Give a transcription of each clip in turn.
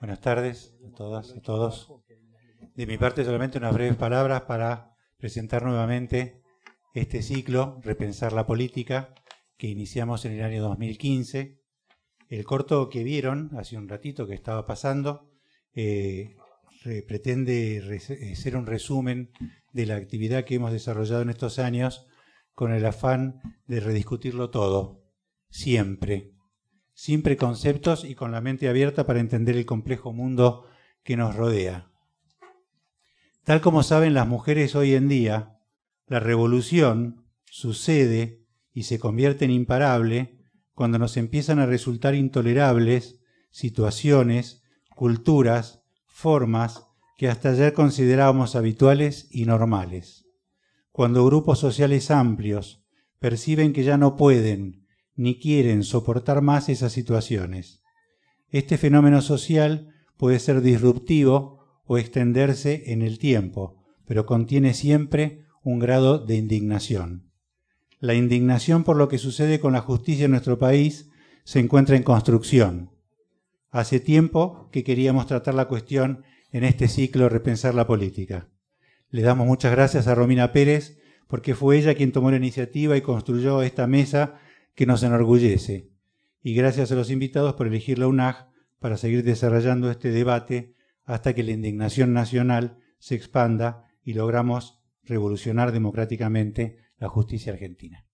Buenas tardes a todas y a todos. De mi parte solamente unas breves palabras para presentar nuevamente este ciclo, Repensar la Política, que iniciamos en el año 2015. El corto que vieron hace un ratito que estaba pasando eh, pretende ser eh, un resumen de la actividad que hemos desarrollado en estos años con el afán de rediscutirlo todo, siempre, Siempre conceptos y con la mente abierta para entender el complejo mundo que nos rodea. Tal como saben las mujeres hoy en día, la revolución sucede y se convierte en imparable cuando nos empiezan a resultar intolerables situaciones, culturas, formas que hasta ayer considerábamos habituales y normales. Cuando grupos sociales amplios perciben que ya no pueden ni quieren soportar más esas situaciones. Este fenómeno social puede ser disruptivo o extenderse en el tiempo, pero contiene siempre un grado de indignación. La indignación por lo que sucede con la justicia en nuestro país se encuentra en construcción. Hace tiempo que queríamos tratar la cuestión en este ciclo Repensar la Política. Le damos muchas gracias a Romina Pérez porque fue ella quien tomó la iniciativa y construyó esta mesa que nos enorgullece. Y gracias a los invitados por elegir la UNAG para seguir desarrollando este debate hasta que la indignación nacional se expanda y logramos revolucionar democráticamente la justicia argentina.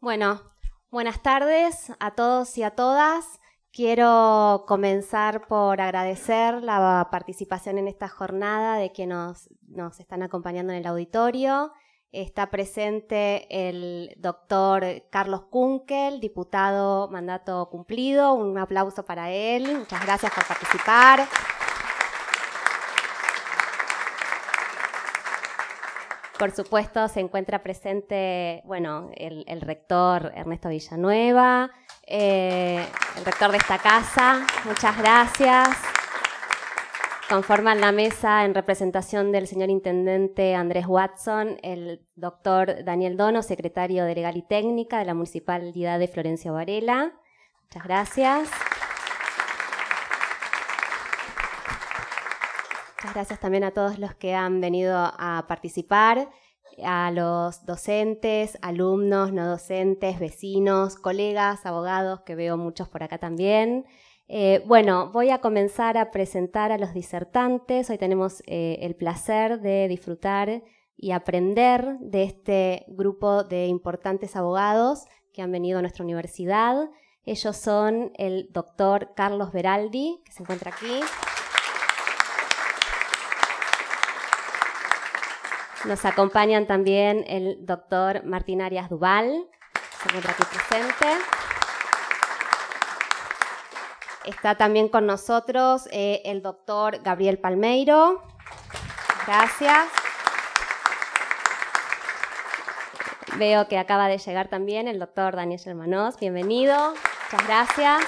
Bueno, buenas tardes a todos y a todas. Quiero comenzar por agradecer la participación en esta jornada de quienes nos, nos, están acompañando en el auditorio. Está presente el doctor Carlos Kunkel, diputado mandato cumplido. Un aplauso para él. Muchas gracias por participar. Por supuesto, se encuentra presente, bueno, el, rector Ernesto Villanueva, eh, el rector de esta casa, muchas gracias. Conforman la mesa en representación del señor intendente Andrés Watson, el doctor Daniel Dono, secretario de Legal y Técnica de la Municipalidad de Florencio Varela. Muchas gracias. Muchas gracias también a todos los que han venido a participar, a los docentes, alumnos, no docentes, vecinos, colegas, abogados, que veo muchos por acá también. Eh, bueno, voy a comenzar a presentar a los disertantes. Hoy tenemos eh, el placer de disfrutar y aprender de este grupo de importantes abogados que han venido a nuestra universidad. Ellos son el doctor Carlos Veraldi, que se encuentra aquí. Nos acompañan también el doctor Martín Arias Duval, que aquí presente. Está también con nosotros eh, el doctor Gabriel Palmeiro. Gracias. Veo que acaba de llegar también el doctor Daniel Hermanos. Bienvenido. Muchas gracias.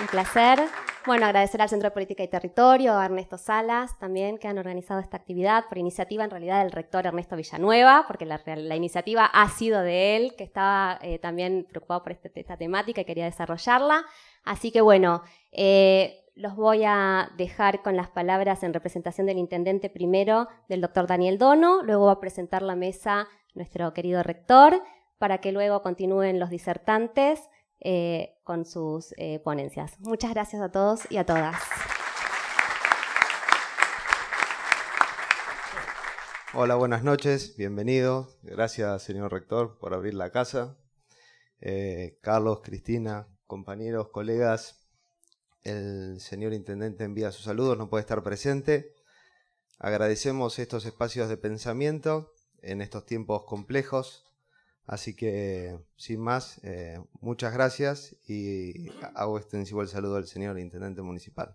Un placer. Bueno, agradecer al Centro de Política y Territorio, a Ernesto Salas también, que han organizado esta actividad por iniciativa en realidad del rector Ernesto Villanueva, porque la, iniciativa ha sido de él, que estaba eh, también preocupado por este, esta temática y quería desarrollarla. Así que bueno, eh, los voy a dejar con las palabras en representación del intendente primero, del doctor Daniel Dono, luego va a presentar la mesa nuestro querido rector, para que luego continúen los disertantes. Eh, con sus eh, ponencias. Muchas gracias a todos y a todas. Hola, buenas noches, bienvenido. Gracias, señor rector, por abrir la casa. Eh, Carlos, Cristina, compañeros, colegas, el señor intendente envía sus saludos, no puede estar presente. Agradecemos estos espacios de pensamiento en estos tiempos complejos Así que, sin más, eh, muchas gracias y hago extensivo el saludo al señor Intendente Municipal.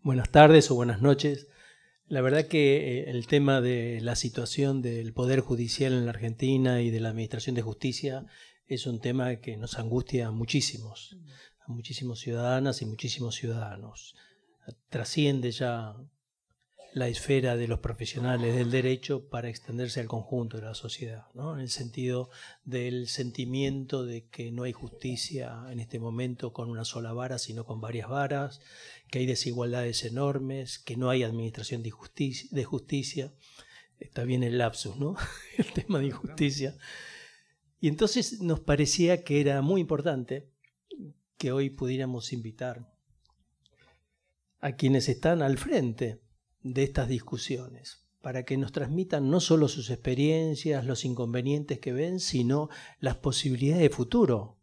Buenas tardes o buenas noches. La verdad que eh, el tema de la situación del Poder Judicial en la Argentina y de la Administración de Justicia es un tema que nos angustia a muchísimos, a muchísimos ciudadanas y muchísimos ciudadanos. Trasciende ya la esfera de los profesionales del derecho para extenderse al conjunto de la sociedad, ¿no? en el sentido del sentimiento de que no hay justicia en este momento con una sola vara, sino con varias varas, que hay desigualdades enormes, que no hay administración de justicia, de justicia. está bien el lapsus, ¿no? el tema de injusticia. Y entonces nos parecía que era muy importante que hoy pudiéramos invitar a quienes están al frente de estas discusiones, para que nos transmitan no solo sus experiencias, los inconvenientes que ven, sino las posibilidades de futuro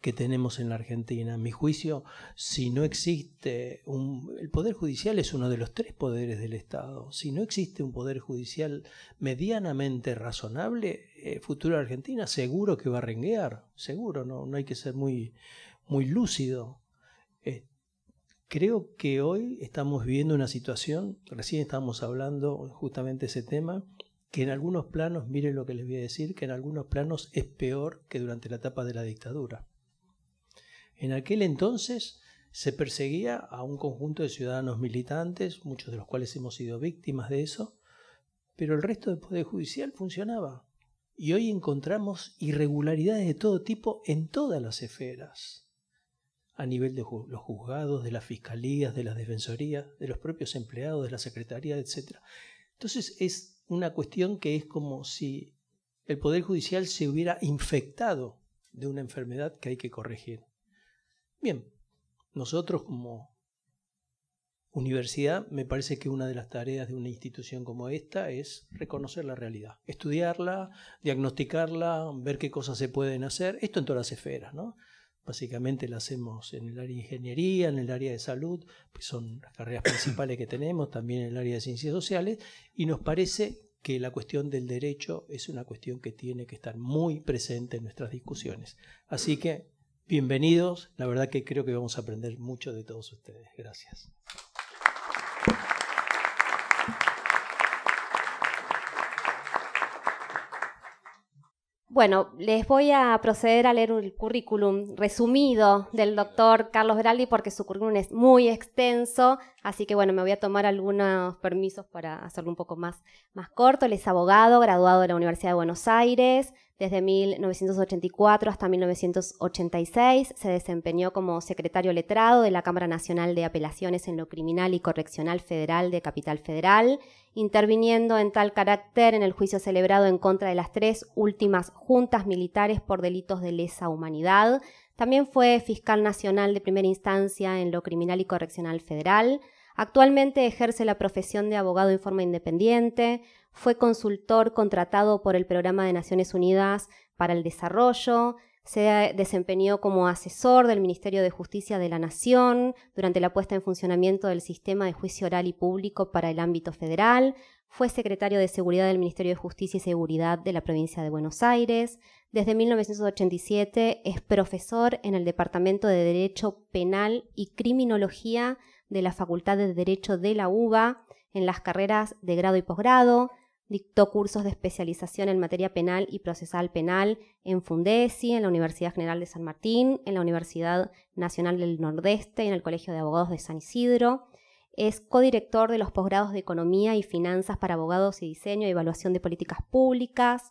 que tenemos en la Argentina. A mi juicio, si no existe un... El Poder Judicial es uno de los tres poderes del Estado. Si no existe un Poder Judicial medianamente razonable, el eh, futuro de Argentina seguro que va a renguear, seguro, no, no hay que ser muy, muy lúcido Creo que hoy estamos viviendo una situación, recién estábamos hablando justamente ese tema, que en algunos planos, miren lo que les voy a decir, que en algunos planos es peor que durante la etapa de la dictadura. En aquel entonces se perseguía a un conjunto de ciudadanos militantes, muchos de los cuales hemos sido víctimas de eso, pero el resto del Poder Judicial funcionaba. Y hoy encontramos irregularidades de todo tipo en todas las esferas a nivel de los juzgados, de las fiscalías, de las defensorías, de los propios empleados, de la secretaría, etc. Entonces es una cuestión que es como si el Poder Judicial se hubiera infectado de una enfermedad que hay que corregir. Bien, nosotros como universidad me parece que una de las tareas de una institución como esta es reconocer la realidad, estudiarla, diagnosticarla, ver qué cosas se pueden hacer, esto en todas las esferas, ¿no? Básicamente la hacemos en el área de ingeniería, en el área de salud, pues son las carreras principales que tenemos, también en el área de ciencias sociales, y nos parece que la cuestión del derecho es una cuestión que tiene que estar muy presente en nuestras discusiones. Así que, bienvenidos, la verdad que creo que vamos a aprender mucho de todos ustedes. Gracias. Bueno, les voy a proceder a leer el currículum resumido del doctor Carlos Veraldi porque su currículum es muy extenso, así que bueno, me voy a tomar algunos permisos para hacerlo un poco más, más corto. Él es abogado, graduado de la Universidad de Buenos Aires desde 1984 hasta 1986. Se desempeñó como secretario letrado de la Cámara Nacional de Apelaciones en lo Criminal y Correccional Federal de Capital Federal interviniendo en tal carácter en el juicio celebrado en contra de las tres últimas juntas militares por delitos de lesa humanidad. También fue fiscal nacional de primera instancia en lo criminal y correccional federal. Actualmente ejerce la profesión de abogado en forma independiente. Fue consultor contratado por el Programa de Naciones Unidas para el Desarrollo, se desempeñó como asesor del Ministerio de Justicia de la Nación durante la puesta en funcionamiento del sistema de juicio oral y público para el ámbito federal. Fue secretario de Seguridad del Ministerio de Justicia y Seguridad de la provincia de Buenos Aires. Desde 1987 es profesor en el Departamento de Derecho Penal y Criminología de la Facultad de Derecho de la UBA en las carreras de grado y posgrado. Dictó cursos de especialización en materia penal y procesal penal en Fundesi, en la Universidad General de San Martín, en la Universidad Nacional del Nordeste y en el Colegio de Abogados de San Isidro. Es codirector de los posgrados de Economía y Finanzas para Abogados y Diseño y Evaluación de Políticas Públicas,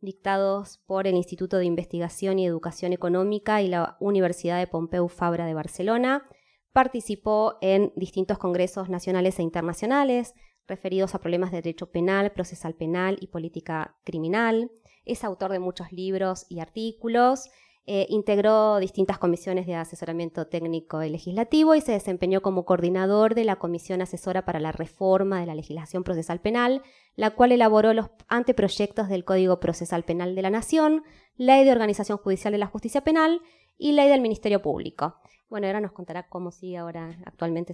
dictados por el Instituto de Investigación y Educación Económica y la Universidad de Pompeu Fabra de Barcelona. Participó en distintos congresos nacionales e internacionales, referidos a problemas de derecho penal, procesal penal y política criminal. Es autor de muchos libros y artículos. Eh, integró distintas comisiones de asesoramiento técnico y legislativo y se desempeñó como coordinador de la Comisión Asesora para la Reforma de la Legislación Procesal Penal, la cual elaboró los anteproyectos del Código Procesal Penal de la Nación, Ley de Organización Judicial de la Justicia Penal y Ley del Ministerio Público. Bueno, ahora nos contará cómo sigue ahora actualmente.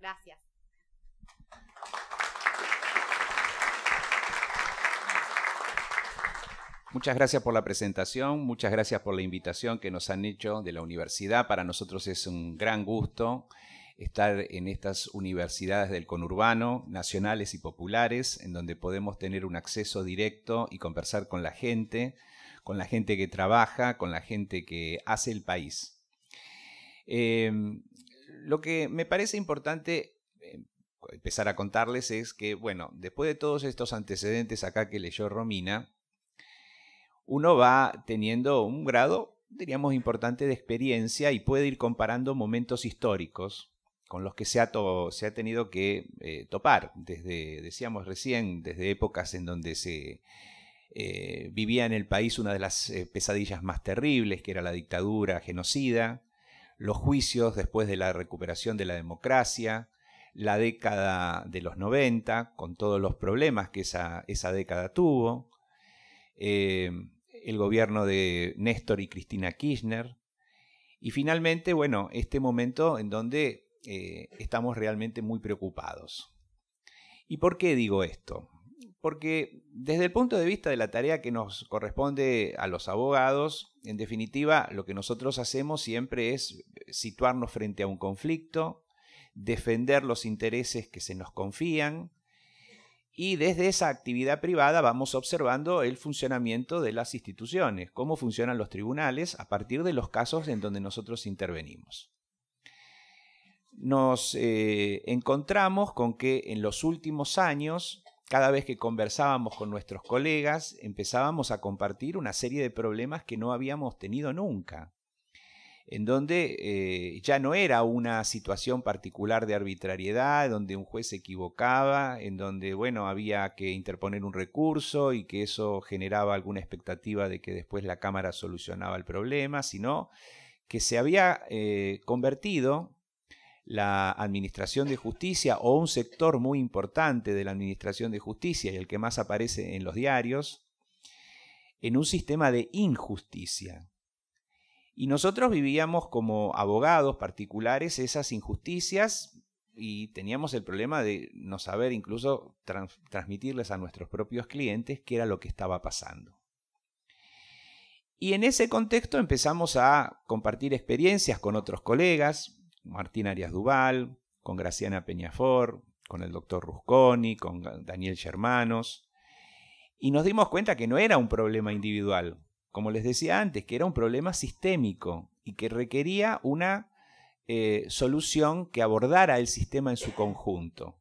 Gracias. Muchas gracias por la presentación, muchas gracias por la invitación que nos han hecho de la universidad. Para nosotros es un gran gusto estar en estas universidades del conurbano, nacionales y populares, en donde podemos tener un acceso directo y conversar con la gente, con la gente que trabaja, con la gente que hace el país. Em, lo que me parece importante em, empezar a contarles es que, bueno, después de todos estos antecedentes acá que leyó Romina, uno va teniendo un grado, diríamos, importante de experiencia y puede ir comparando momentos históricos con los que se ha, se ha tenido que eh, topar, desde, decíamos recién, desde épocas en donde se eh, vivía en el país una de las eh, pesadillas más terribles, que era la dictadura genocida, los juicios después de la recuperación de la democracia, la década de los 90, con todos los problemas que esa, década tuvo, el gobierno de Néstor y Cristina Kirchner. Y finalmente, bueno, este momento en donde eh, estamos realmente muy preocupados. ¿Y por qué digo esto? Porque desde el punto de vista de la tarea que nos corresponde a los abogados, en definitiva, lo que nosotros hacemos siempre es situarnos frente a un conflicto, defender los intereses que se nos confían, y desde esa actividad privada vamos observando el funcionamiento de las instituciones, cómo funcionan los tribunales a partir de los casos en donde nosotros intervenimos. Nos eh, encontramos con que en los últimos años, cada vez que conversábamos con nuestros colegas, empezábamos a compartir una serie de problemas que no habíamos tenido nunca en donde eh, ya no era una situación particular de arbitrariedad, donde un juez se equivocaba, en donde, bueno, había que interponer un recurso y que eso generaba alguna expectativa de que después la Cámara solucionaba el problema, sino que se había eh, convertido la Administración de Justicia o un sector muy importante de la Administración de Justicia y el que más aparece en los diarios, en un sistema de injusticia. Y nosotros vivíamos como abogados particulares esas injusticias y teníamos el problema de no saber incluso transmitirles a nuestros propios clientes qué era lo que estaba pasando. Y en ese contexto empezamos a compartir experiencias con otros colegas, Martín Arias Duval, con Graciana Peñafor, con el doctor Rusconi, con Daniel Germanos, y nos dimos cuenta que no era un problema individual, como les decía antes, que era un problema sistémico y que requería una eh, solución que abordara el sistema en su conjunto.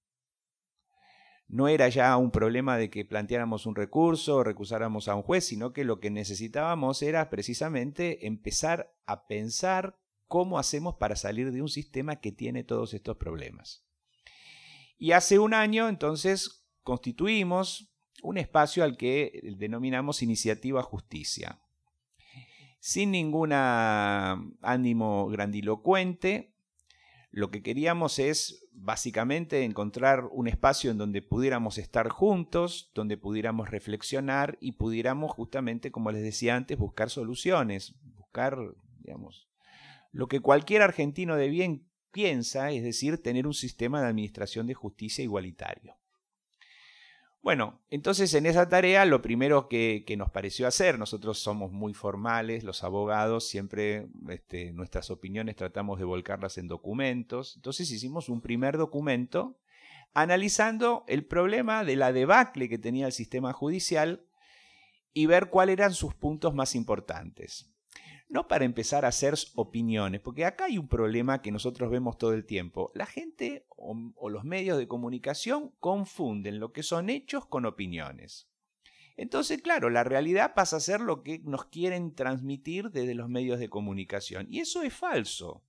No era ya un problema de que planteáramos un recurso o recusáramos a un juez, sino que lo que necesitábamos era precisamente empezar a pensar cómo hacemos para salir de un sistema que tiene todos estos problemas. Y hace un año entonces constituimos un espacio al que eh, denominamos Iniciativa Justicia sin ningún ánimo grandilocuente. Lo que queríamos es básicamente encontrar un espacio en donde pudiéramos estar juntos, donde pudiéramos reflexionar y pudiéramos justamente, como les decía antes, buscar soluciones, buscar, digamos, lo que cualquier argentino de bien piensa, es decir, tener un sistema de administración de justicia igualitario. Bueno, entonces en esa tarea lo primero que, nos pareció hacer, nosotros somos muy formales, los abogados, siempre este, nuestras opiniones tratamos de volcarlas en documentos, entonces hicimos un primer documento analizando el problema de la debacle que tenía el sistema judicial y ver cuáles eran sus puntos más importantes no para empezar a hacer opiniones, porque acá hay un problema que nosotros vemos todo el tiempo. La gente o, los medios de comunicación confunden lo que son hechos con opiniones. Entonces, claro, la realidad pasa a ser lo que nos quieren transmitir desde los medios de comunicación. Y eso es falso.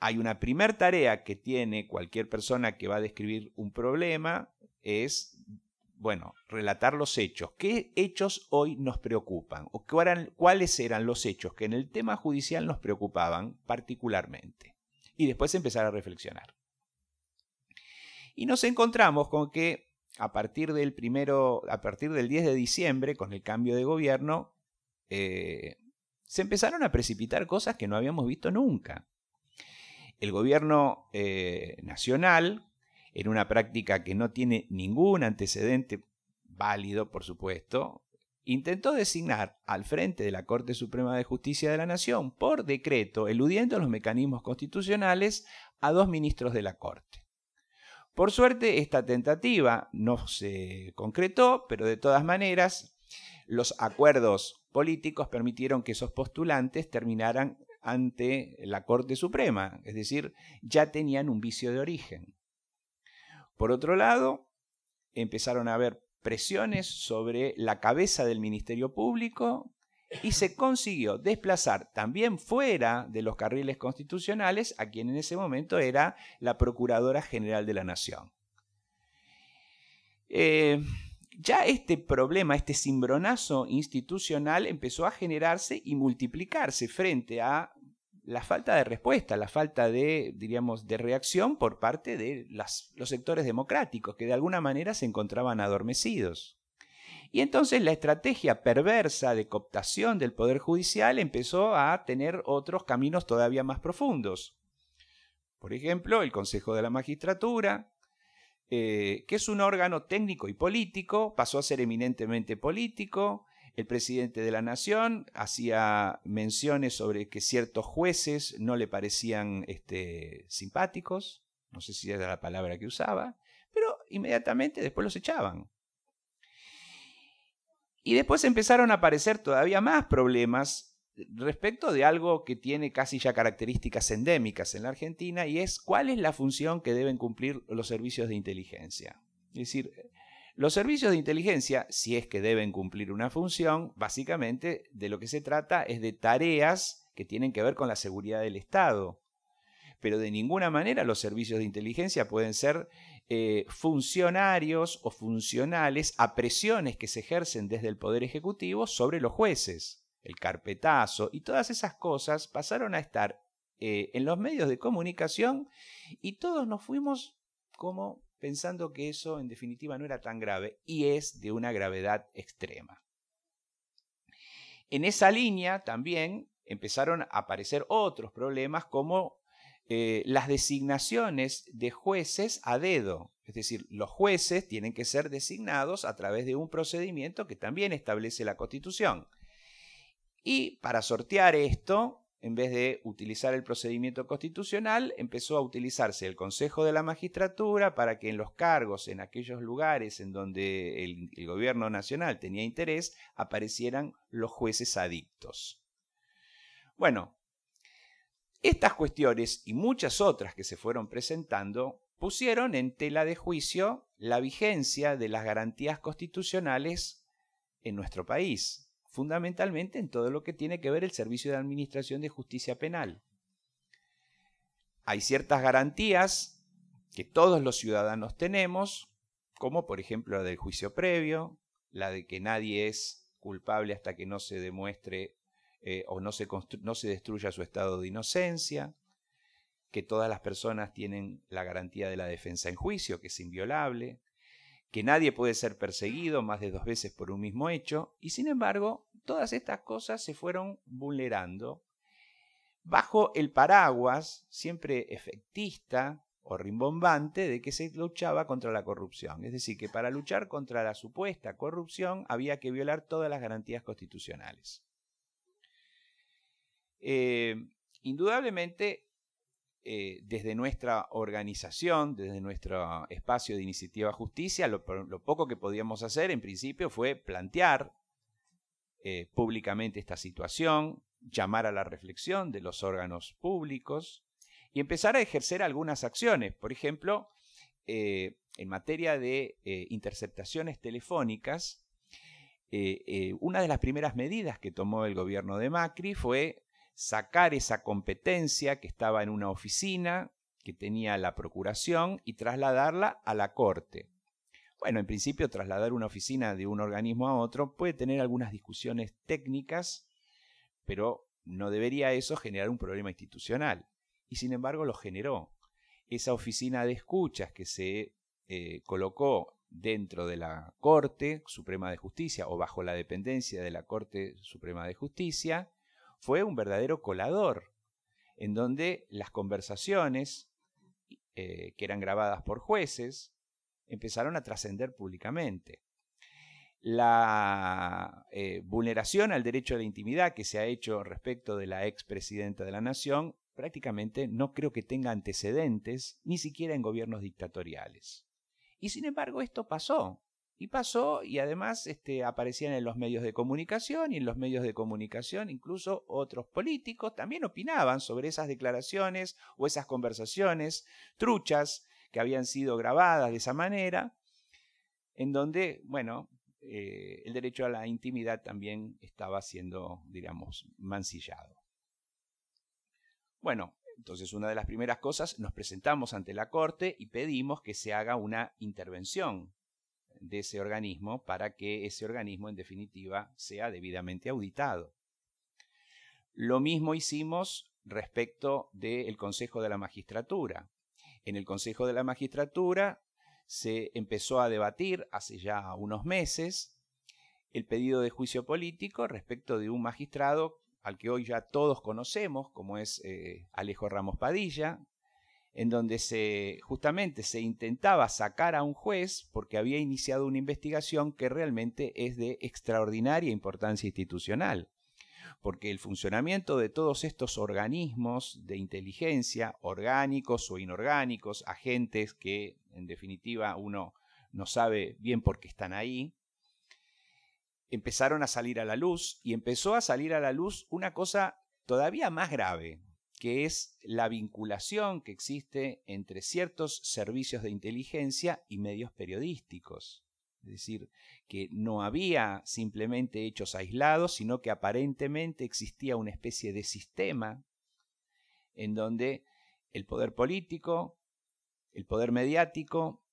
Hay una primer tarea que tiene cualquier persona que va a describir un problema, es bueno, relatar los hechos. ¿Qué hechos hoy nos preocupan? ¿O cuáles eran los hechos que en el tema judicial nos preocupaban particularmente? Y después empezar a reflexionar. Y nos encontramos con que a partir del primero, a partir del 10 de diciembre, con el cambio de gobierno, eh, se empezaron a precipitar cosas que no habíamos visto nunca. El gobierno eh, nacional en una práctica que no tiene ningún antecedente válido, por supuesto, intentó designar al frente de la Corte Suprema de Justicia de la Nación, por decreto, eludiendo los mecanismos constitucionales, a dos ministros de la Corte. Por suerte, esta tentativa no se concretó, pero de todas maneras, los acuerdos políticos permitieron que esos postulantes terminaran ante la Corte Suprema, es decir, ya tenían un vicio de origen. Por otro lado, empezaron a haber presiones sobre la cabeza del Ministerio Público y se consiguió desplazar también fuera de los carriles constitucionales a quien en ese momento era la Procuradora General de la Nación. Eh, ya este problema, este cimbronazo institucional empezó a generarse y multiplicarse frente a la falta de respuesta, la falta de, diríamos, de reacción por parte de los sectores democráticos, que de alguna manera se encontraban adormecidos. Y entonces la estrategia perversa de cooptación del Poder Judicial empezó a tener otros caminos todavía más profundos. Por ejemplo, el Consejo de la Magistratura, eh, que es un órgano técnico y político, pasó a ser eminentemente político, el presidente de la Nación hacía menciones sobre que ciertos jueces no le parecían este, simpáticos, no sé si era la palabra que usaba, pero inmediatamente después los echaban. Y después empezaron a aparecer todavía más problemas respecto de algo que tiene casi ya características endémicas en la Argentina y es cuál es la función que deben cumplir los servicios de inteligencia. Es decir, los servicios de inteligencia, si es que deben cumplir una función, básicamente de lo que se trata es de tareas que tienen que ver con la seguridad del Estado. Pero de ninguna manera los servicios de inteligencia pueden ser eh, funcionarios o funcionales a presiones que se ejercen desde el Poder Ejecutivo sobre los jueces. El carpetazo y todas esas cosas pasaron a estar eh, en los medios de comunicación y todos nos fuimos como pensando que eso en definitiva no era tan grave y es de una gravedad extrema. En esa línea también empezaron a aparecer otros problemas como eh, las designaciones de jueces a dedo. Es decir, los jueces tienen que ser designados a través de un procedimiento que también establece la Constitución. Y para sortear esto, en vez de utilizar el procedimiento constitucional, empezó a utilizarse el Consejo de la Magistratura para que en los cargos, en aquellos lugares en donde el, gobierno nacional tenía interés, aparecieran los jueces adictos. Bueno, estas cuestiones y muchas otras que se fueron presentando pusieron en tela de juicio la vigencia de las garantías constitucionales en nuestro país, fundamentalmente en todo lo que tiene que ver el Servicio de Administración de Justicia Penal. Hay ciertas garantías que todos los ciudadanos tenemos, como por ejemplo la del juicio previo, la de que nadie es culpable hasta que no se demuestre eh, o no se destruya su estado de inocencia, que todas las personas tienen la garantía de la defensa en juicio, que es inviolable, que nadie puede ser perseguido más de dos veces por un mismo hecho, y sin embargo, todas estas cosas se fueron vulnerando bajo el paraguas siempre efectista o rimbombante de que se luchaba contra la corrupción. Es decir, que para luchar contra la supuesta corrupción había que violar todas las garantías constitucionales. Eh, indudablemente, eh, desde nuestra organización, desde nuestro espacio de iniciativa justicia, lo, poco que podíamos hacer en principio fue plantear eh, públicamente esta situación, llamar a la reflexión de los órganos públicos y empezar a ejercer algunas acciones. Por ejemplo, eh, en materia de interceptaciones telefónicas, una de las primeras medidas que tomó el gobierno de Macri fue sacar esa competencia que estaba en una oficina que tenía la Procuración y trasladarla a la Corte. Bueno, en principio trasladar una oficina de un organismo a otro puede tener algunas discusiones técnicas, pero no debería eso generar un problema institucional. Y sin embargo lo generó. Esa oficina de escuchas que se eh, colocó dentro de la Corte Suprema de Justicia o bajo la dependencia de la Corte Suprema de Justicia, fue un verdadero colador, en donde las conversaciones, eh, que eran grabadas por jueces, empezaron a trascender públicamente. La eh, vulneración al derecho a la intimidad que se ha hecho respecto de la expresidenta de la Nación prácticamente no creo que tenga antecedentes, ni siquiera en gobiernos dictatoriales. Y sin embargo, esto pasó. Y pasó y además este, aparecían en los medios de comunicación y en los medios de comunicación incluso otros políticos también opinaban sobre esas declaraciones o esas conversaciones truchas que habían sido grabadas de esa manera, en donde, bueno, eh, el derecho a la intimidad también estaba siendo, digamos, mancillado. Bueno, entonces una de las primeras cosas, nos presentamos ante la Corte y pedimos que se haga una intervención de ese organismo para que ese organismo en definitiva sea debidamente auditado. Lo mismo hicimos respecto del Consejo de la Magistratura. En el Consejo de la Magistratura se empezó a debatir hace ya unos meses el pedido de juicio político respecto de un magistrado al que hoy ya todos conocemos, como es eh, Alejo Ramos Padilla, en donde se, justamente se intentaba sacar a un juez porque había iniciado una investigación que realmente es de extraordinaria importancia institucional, porque el funcionamiento de todos estos organismos de inteligencia, orgánicos o inorgánicos, agentes que en definitiva uno no sabe bien por qué están ahí, empezaron a salir a la luz y empezó a salir a la luz una cosa todavía más grave, que es la vinculación que existe entre ciertos servicios de inteligencia y medios periodísticos. Es decir, que no había simplemente hechos aislados, sino que aparentemente existía una especie de sistema en donde el poder político, el poder mediático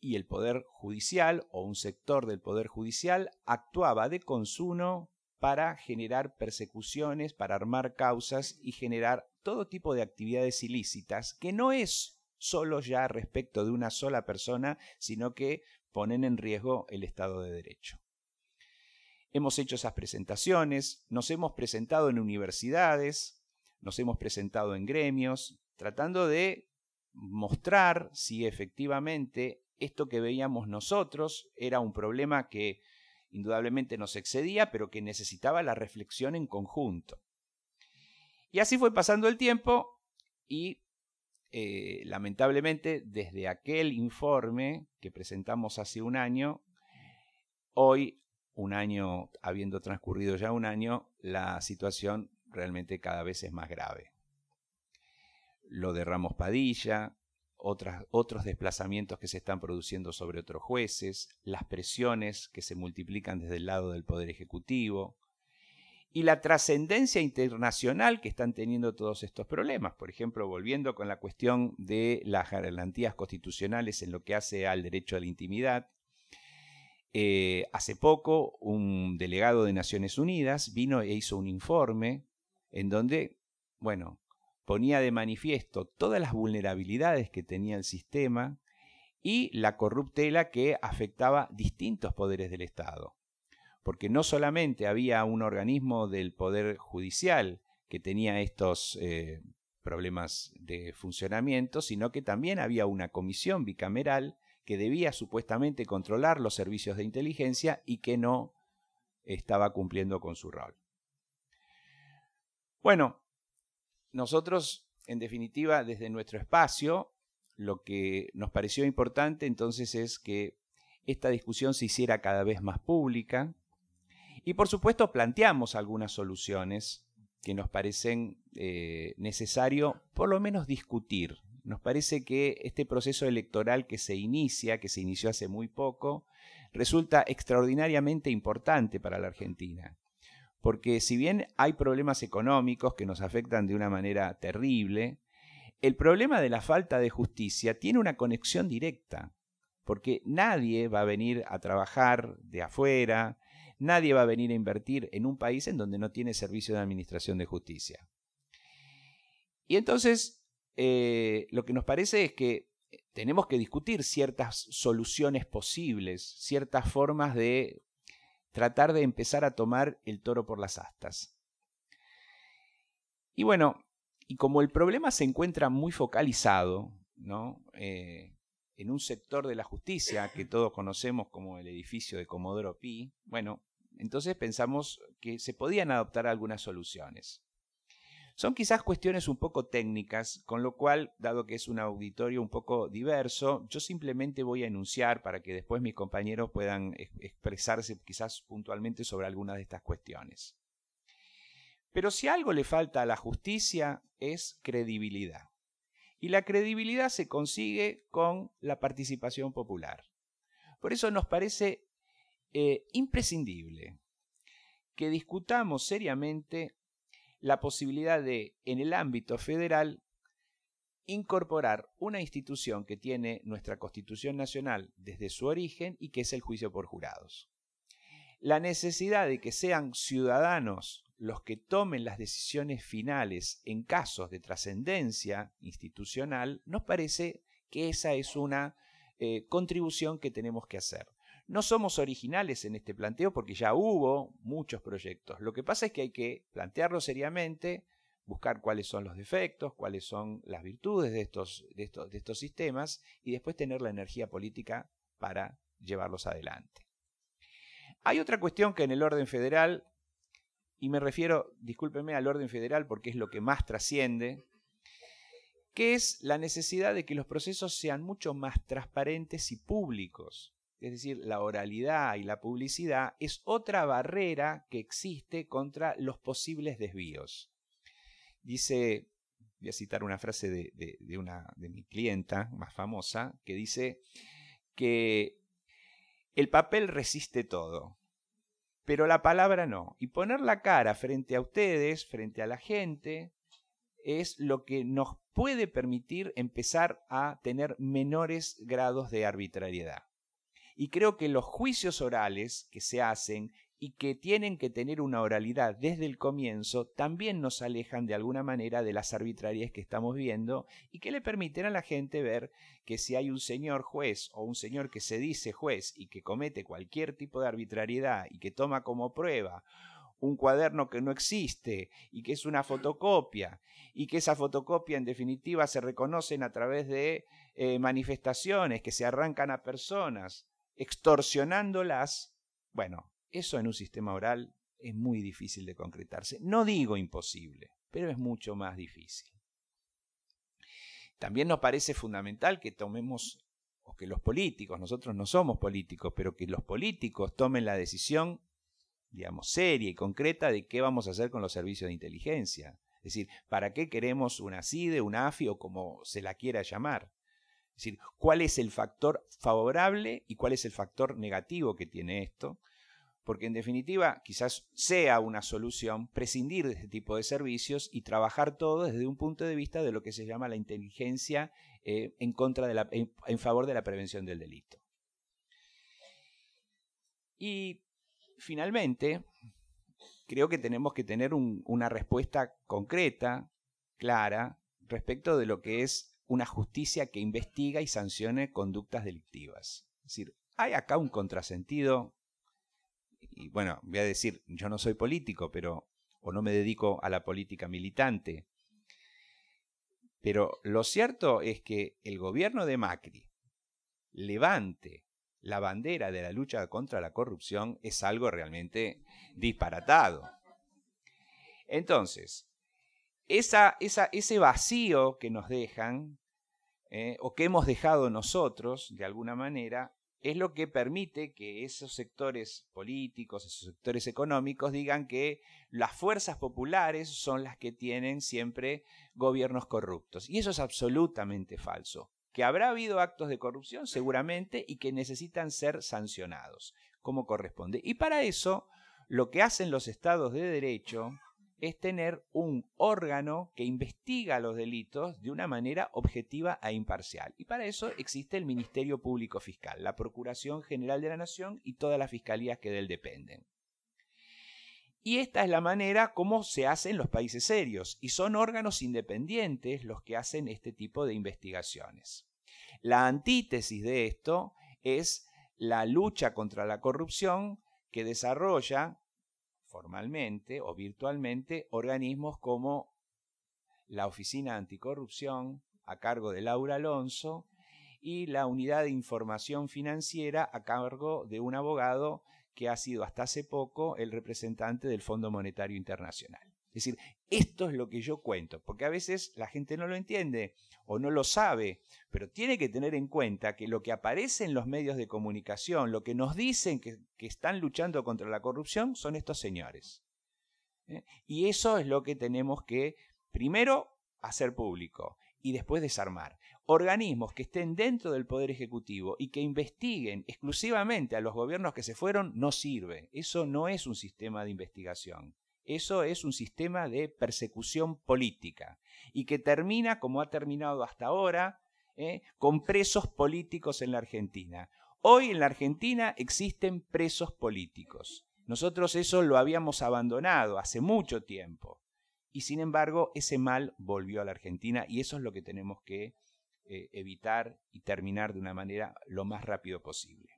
y el poder judicial o un sector del poder judicial actuaba de consuno para generar persecuciones, para armar causas y generar todo tipo de actividades ilícitas, que no es solo ya respecto de una sola persona, sino que ponen en riesgo el Estado de Derecho. Hemos hecho esas presentaciones, nos hemos presentado en universidades, nos hemos presentado en gremios, tratando de mostrar si efectivamente esto que veíamos nosotros era un problema que indudablemente nos excedía, pero que necesitaba la reflexión en conjunto. Y así fue pasando el tiempo y eh, lamentablemente desde aquel informe que presentamos hace un año, hoy, un año, habiendo transcurrido ya un año, la situación realmente cada vez es más grave. Lo de Ramos Padilla, otros desplazamientos que se están produciendo sobre otros jueces, las presiones que se multiplican desde el lado del Poder Ejecutivo, y la trascendencia internacional que están teniendo todos estos problemas. Por ejemplo, volviendo con la cuestión de las garantías constitucionales en lo que hace al derecho a la intimidad, eh, hace poco un delegado de Naciones Unidas vino e hizo un informe en donde, bueno, ponía de manifiesto todas las vulnerabilidades que tenía el sistema y la corruptela que afectaba distintos poderes del Estado porque no solamente había un organismo del Poder Judicial que tenía estos eh, problemas de funcionamiento, sino que también había una comisión bicameral que debía supuestamente controlar los servicios de inteligencia y que no estaba cumpliendo con su rol. Bueno, nosotros, en definitiva, desde nuestro espacio, lo que nos pareció importante entonces es que esta discusión se hiciera cada vez más pública, y por supuesto planteamos algunas soluciones que nos parecen eh, necesario por lo menos discutir. Nos parece que este proceso electoral que se inicia, que se inició hace muy poco, resulta extraordinariamente importante para la Argentina. Porque si bien hay problemas económicos que nos afectan de una manera terrible, el problema de la falta de justicia tiene una conexión directa, porque nadie va a venir a trabajar de afuera, Nadie va a venir a invertir en un país en donde no tiene servicio de administración de justicia. Y entonces, eh, lo que nos parece es que eh, tenemos que discutir ciertas soluciones posibles, ciertas formas de tratar de empezar a tomar el toro por las astas. Y bueno, y como el problema se encuentra muy focalizado, eh, en un sector de la justicia que todos conocemos como el edificio de Comodoro Pi, bueno, entonces pensamos que se podían adoptar algunas soluciones. Son quizás cuestiones un poco técnicas, con lo cual, dado que es un auditorio un poco diverso, yo simplemente voy a enunciar para que después mis compañeros puedan expresarse quizás puntualmente sobre algunas de estas cuestiones. Pero si algo le falta a la justicia es credibilidad. Y la credibilidad se consigue con la participación popular. Por eso nos parece eh, imprescindible que discutamos seriamente la posibilidad de, en el ámbito federal, incorporar una institución que tiene nuestra Constitución Nacional desde su origen y que es el juicio por jurados. La necesidad de que sean ciudadanos los que tomen las decisiones finales en casos de trascendencia institucional, nos parece que esa es una eh, contribución que tenemos que hacer. No somos originales en este planteo porque ya hubo muchos proyectos. Lo que pasa es que hay que plantearlo seriamente, buscar cuáles son los defectos, cuáles son las virtudes de estos, de estos sistemas y después tener la energía política para llevarlos adelante. Hay otra cuestión que en el orden federal, y me refiero, discúlpeme, al orden federal porque es lo que más trasciende, que es la necesidad de que los procesos sean mucho más transparentes y públicos es decir, la oralidad y la publicidad, es otra barrera que existe contra los posibles desvíos. Dice, voy a citar una frase de, de una, de mi clienta más famosa, que dice que el papel resiste todo, pero la palabra no. Y poner la cara frente a ustedes, frente a la gente, es lo que nos puede permitir empezar a tener menores grados de arbitrariedad. Y creo que los juicios orales que se hacen y que tienen que tener una oralidad desde el comienzo, también nos alejan de alguna manera de las arbitrariedades que estamos viendo y que le permiten a la gente ver que si hay un señor juez o un señor que se dice juez y que comete cualquier tipo de arbitrariedad y que toma como prueba un cuaderno que no existe y que es una fotocopia y que esa fotocopia en definitiva se reconocen a través de eh, manifestaciones que se arrancan a personas extorsionándolas, bueno, eso en un sistema oral es muy difícil de concretarse. No digo imposible, pero es mucho más difícil. También nos parece fundamental que tomemos, o que los políticos, nosotros no somos políticos, pero que los políticos tomen la decisión, digamos, seria y concreta de qué vamos a hacer con los servicios de inteligencia. Es decir, ¿para qué queremos una CIDE, una AFI o como se la quiera llamar? Es decir, cuál es el factor favorable y cuál es el factor negativo que tiene esto. Porque en definitiva, quizás sea una solución prescindir de este tipo de servicios y trabajar todo desde un punto de vista de lo que se llama la inteligencia eh, en, contra de la, en, favor de la prevención del delito. Y finalmente, creo que tenemos que tener una respuesta concreta, clara, respecto de lo que es una justicia que investiga y sancione conductas delictivas. Es decir, hay acá un contrasentido, y bueno, voy a decir, yo no soy político, pero, o no me dedico a la política militante, pero lo cierto es que el gobierno de Macri levante la bandera de la lucha contra la corrupción es algo realmente disparatado. Entonces, ese vacío que nos dejan, eh, o que hemos dejado nosotros, de alguna manera, es lo que permite que esos sectores políticos, esos sectores económicos digan que las fuerzas populares son las que tienen siempre gobiernos corruptos. Y eso es absolutamente falso. Que habrá habido actos de corrupción seguramente y que necesitan ser sancionados como corresponde. Y para eso, lo que hacen los estados de derecho es tener un órgano que investiga los delitos de una manera objetiva e imparcial. Y para eso existe el Ministerio Público Fiscal, la Procuración General de la Nación y todas las fiscalías que de él dependen. Y esta es la manera como se hace en los países serios, y son órganos independientes los que hacen este tipo de investigaciones. La antítesis de esto es la lucha contra la corrupción que desarrolla formalmente o virtualmente organismos como la Oficina Anticorrupción a cargo de Laura Alonso y la Unidad de Información Financiera a cargo de un abogado que ha sido hasta hace poco el representante del Fondo Monetario Internacional. Es decir, esto es lo que yo cuento, porque a veces la gente no lo entiende o no lo sabe, pero tiene que tener en cuenta que lo que aparece en los medios de comunicación, lo que nos dicen que, están luchando contra la corrupción, son estos señores. ¿eh? Y eso es lo que tenemos que primero hacer público y después desarmar. Organismos que estén dentro del Poder Ejecutivo y que investiguen exclusivamente a los gobiernos que se fueron no sirve. Eso no es un sistema de investigación. Eso es un sistema de persecución política y que termina, como ha terminado hasta ahora, ¿eh? con presos políticos en la Argentina. Hoy en la Argentina existen presos políticos. Nosotros eso lo habíamos abandonado hace mucho tiempo. Y sin embargo, ese mal volvió a la Argentina y eso es lo que tenemos que eh, evitar y terminar de una manera lo más rápido posible.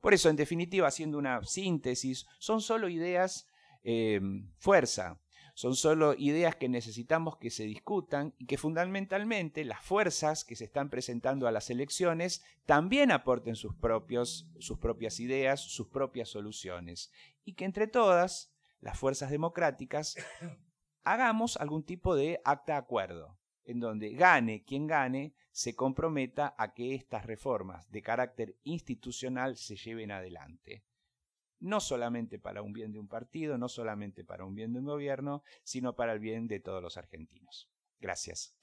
Por eso, en definitiva, haciendo una síntesis, son solo ideas Em, fuerza. Son solo ideas que necesitamos que se discutan y que fundamentalmente las fuerzas que se están presentando a las elecciones también aporten sus, propios, sus propias ideas, sus propias soluciones. Y que entre todas las fuerzas democráticas hagamos algún tipo de acta de acuerdo, en donde gane quien gane, se comprometa a que estas reformas de carácter institucional se lleven adelante no solamente para un bien de un partido, no solamente para un bien de un gobierno, sino para el bien de todos los argentinos. Gracias.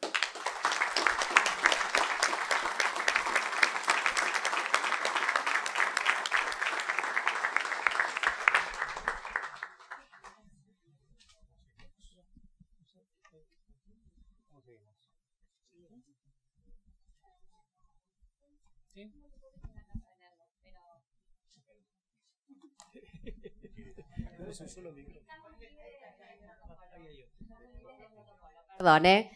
Perdón, ¿eh?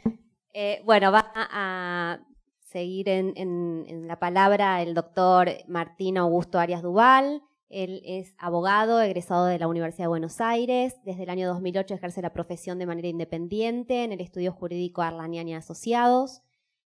¿eh? bueno, va a seguir en, la palabra el doctor Martín Augusto Arias Duval. Él es abogado, egresado de la Universidad de Buenos Aires. Desde el año 2008 ejerce la profesión de manera independiente en el estudio jurídico y Asociados.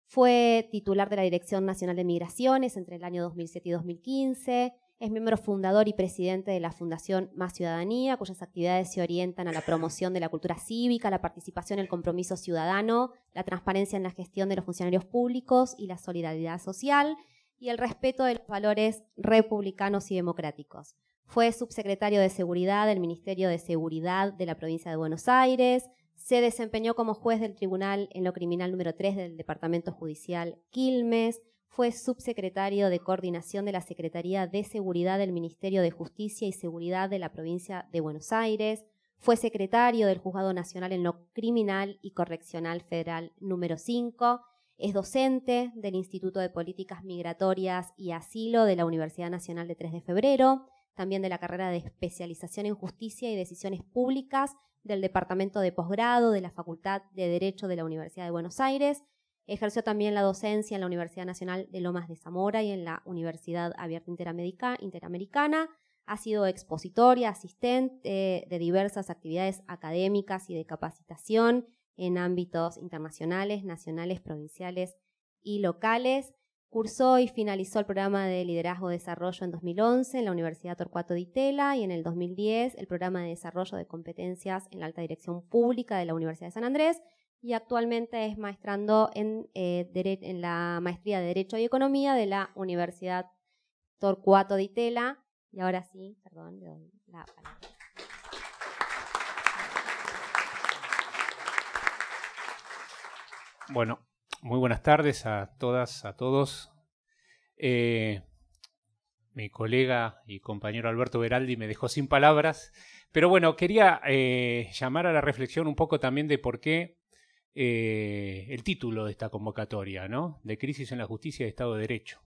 Fue titular de la Dirección Nacional de Migraciones entre el año 2007 y 2015. Es miembro fundador y presidente de la Fundación Más Ciudadanía, cuyas actividades se orientan a la promoción de la cultura cívica, la participación, el compromiso ciudadano, la transparencia en la gestión de los funcionarios públicos y la solidaridad social y el respeto de los valores republicanos y democráticos. Fue subsecretario de Seguridad del Ministerio de Seguridad de la provincia de Buenos Aires, se desempeñó como juez del tribunal en lo criminal número 3 del Departamento Judicial Quilmes, fue subsecretario de Coordinación de la Secretaría de Seguridad del Ministerio de Justicia y Seguridad de la Provincia de Buenos Aires, fue secretario del Juzgado Nacional en lo Criminal y Correccional Federal número 5, es docente del Instituto de Políticas Migratorias y Asilo de la Universidad Nacional de 3 de Febrero, también de la carrera de especialización en justicia y decisiones públicas del Departamento de Posgrado de la Facultad de Derecho de la Universidad de Buenos Aires Ejerció también la docencia en la Universidad Nacional de Lomas de Zamora y en la Universidad Abierta Interamericana. Ha sido expositora, asistente de diversas actividades académicas y de capacitación en ámbitos internacionales, nacionales, provinciales y locales. Cursó y finalizó el programa de liderazgo de desarrollo en 2011 en la Universidad Torcuato de Itela y en el 2010 el programa de desarrollo de competencias en la alta dirección pública de la Universidad de San Andrés y actualmente es maestrando eh, en, la maestría de Derecho y Economía de la Universidad Torcuato de Itela. Y ahora sí, perdón, le doy la palabra. Bueno, muy buenas tardes a todas, a todos. Eh, mi colega y compañero Alberto Veraldi me dejó sin palabras, pero bueno, quería eh, llamar a la reflexión un poco también de por qué eh, el título de esta convocatoria, ¿no? De crisis en la justicia y Estado de Derecho.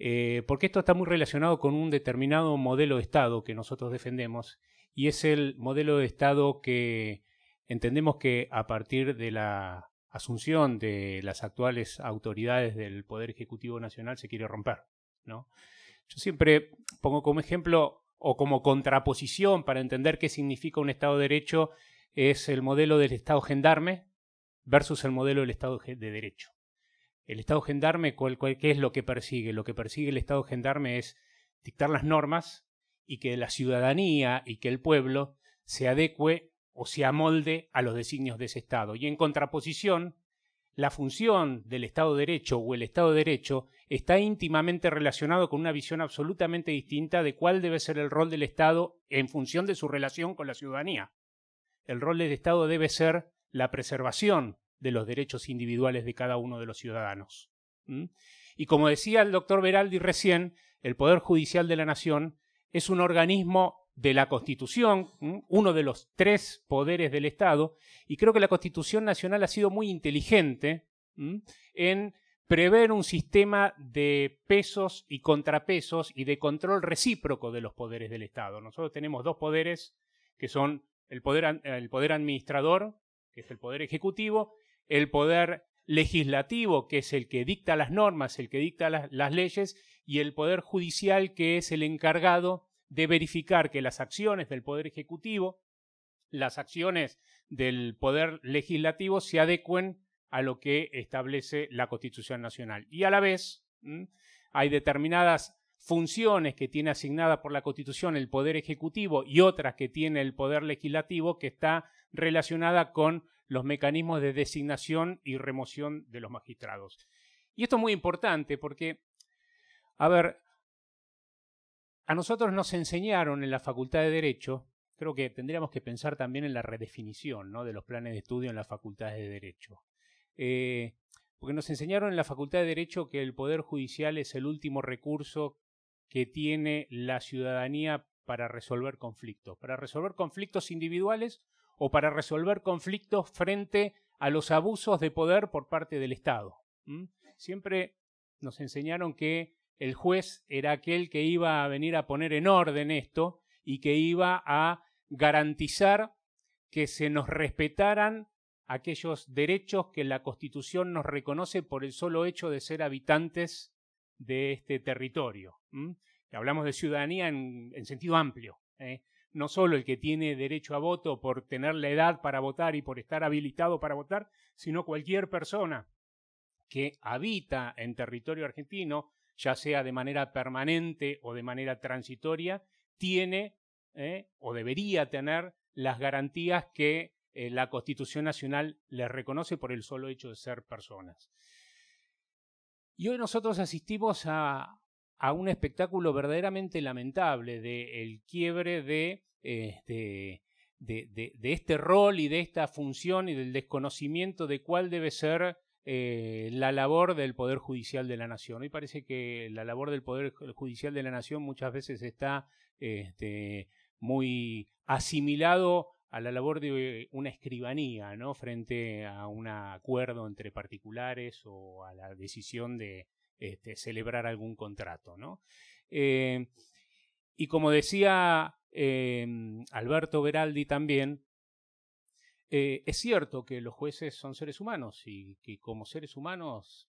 Eh, porque esto está muy relacionado con un determinado modelo de Estado que nosotros defendemos y es el modelo de Estado que entendemos que a partir de la asunción de las actuales autoridades del Poder Ejecutivo Nacional se quiere romper, ¿no? Yo siempre pongo como ejemplo o como contraposición para entender qué significa un Estado de Derecho es el modelo del Estado gendarme versus el modelo del Estado de Derecho. El Estado gendarme, ¿cuál, cuál, qué es lo que persigue? Lo que persigue el Estado gendarme es dictar las normas y que la ciudadanía y que el pueblo se adecue o se amolde a los designios de ese Estado. Y en contraposición, la función del Estado de Derecho o el Estado de Derecho está íntimamente relacionado con una visión absolutamente distinta de cuál debe ser el rol del Estado en función de su relación con la ciudadanía. El rol del Estado debe ser la preservación de los derechos individuales de cada uno de los ciudadanos. Y como decía el doctor Beraldi recién, el Poder Judicial de la Nación es un organismo de la Constitución, uno de los tres poderes del Estado, y creo que la Constitución Nacional ha sido muy inteligente en prever un sistema de pesos y contrapesos y de control recíproco de los poderes del Estado. Nosotros tenemos dos poderes que son el poder, el poder administrador que es el poder ejecutivo, el poder legislativo, que es el que dicta las normas, el que dicta las, leyes, y el poder judicial, que es el encargado de verificar que las acciones del poder ejecutivo, las acciones del poder legislativo se adecuen a lo que establece la Constitución Nacional. Y a la vez hay determinadas funciones que tiene asignada por la Constitución el Poder Ejecutivo y otras que tiene el Poder Legislativo que está relacionada con los mecanismos de designación y remoción de los magistrados. Y esto es muy importante porque, a ver, a nosotros nos enseñaron en la Facultad de Derecho, creo que tendríamos que pensar también en la redefinición de los planes de estudio en las facultades de Derecho. Eh, porque nos enseñaron en la Facultad de Derecho que el Poder Judicial es el último recurso que tiene la ciudadanía para resolver conflictos, para resolver conflictos individuales o para resolver conflictos frente a los abusos de poder por parte del Estado. Siempre nos enseñaron que el juez era aquel que iba a venir a poner en orden esto y que iba a garantizar que se nos respetaran aquellos derechos que la Constitución nos reconoce por el solo hecho de ser habitantes de este territorio. Hablamos de ciudadanía en, sentido amplio, ¿eh? no solo el que tiene derecho a voto por tener la edad para votar y por estar habilitado para votar, sino cualquier persona que habita en territorio argentino, ya sea de manera permanente o de manera transitoria, tiene ¿eh? o debería tener las garantías que eh, la Constitución Nacional le reconoce por el solo hecho de ser personas. Y hoy nosotros asistimos a, un espectáculo verdaderamente lamentable del quiebre este, de, este rol y de esta función y del desconocimiento de cuál debe ser eh, la labor del Poder Judicial de la Nación. Hoy parece que la labor del Poder Judicial de la Nación muchas veces está este, muy asimilado a la labor de una escribanía, ¿no? Frente a un acuerdo entre particulares o a la decisión de este, celebrar algún contrato, eh, y como decía eh, Alberto Veraldi también, eh, es cierto que los jueces son seres humanos y que como seres humanos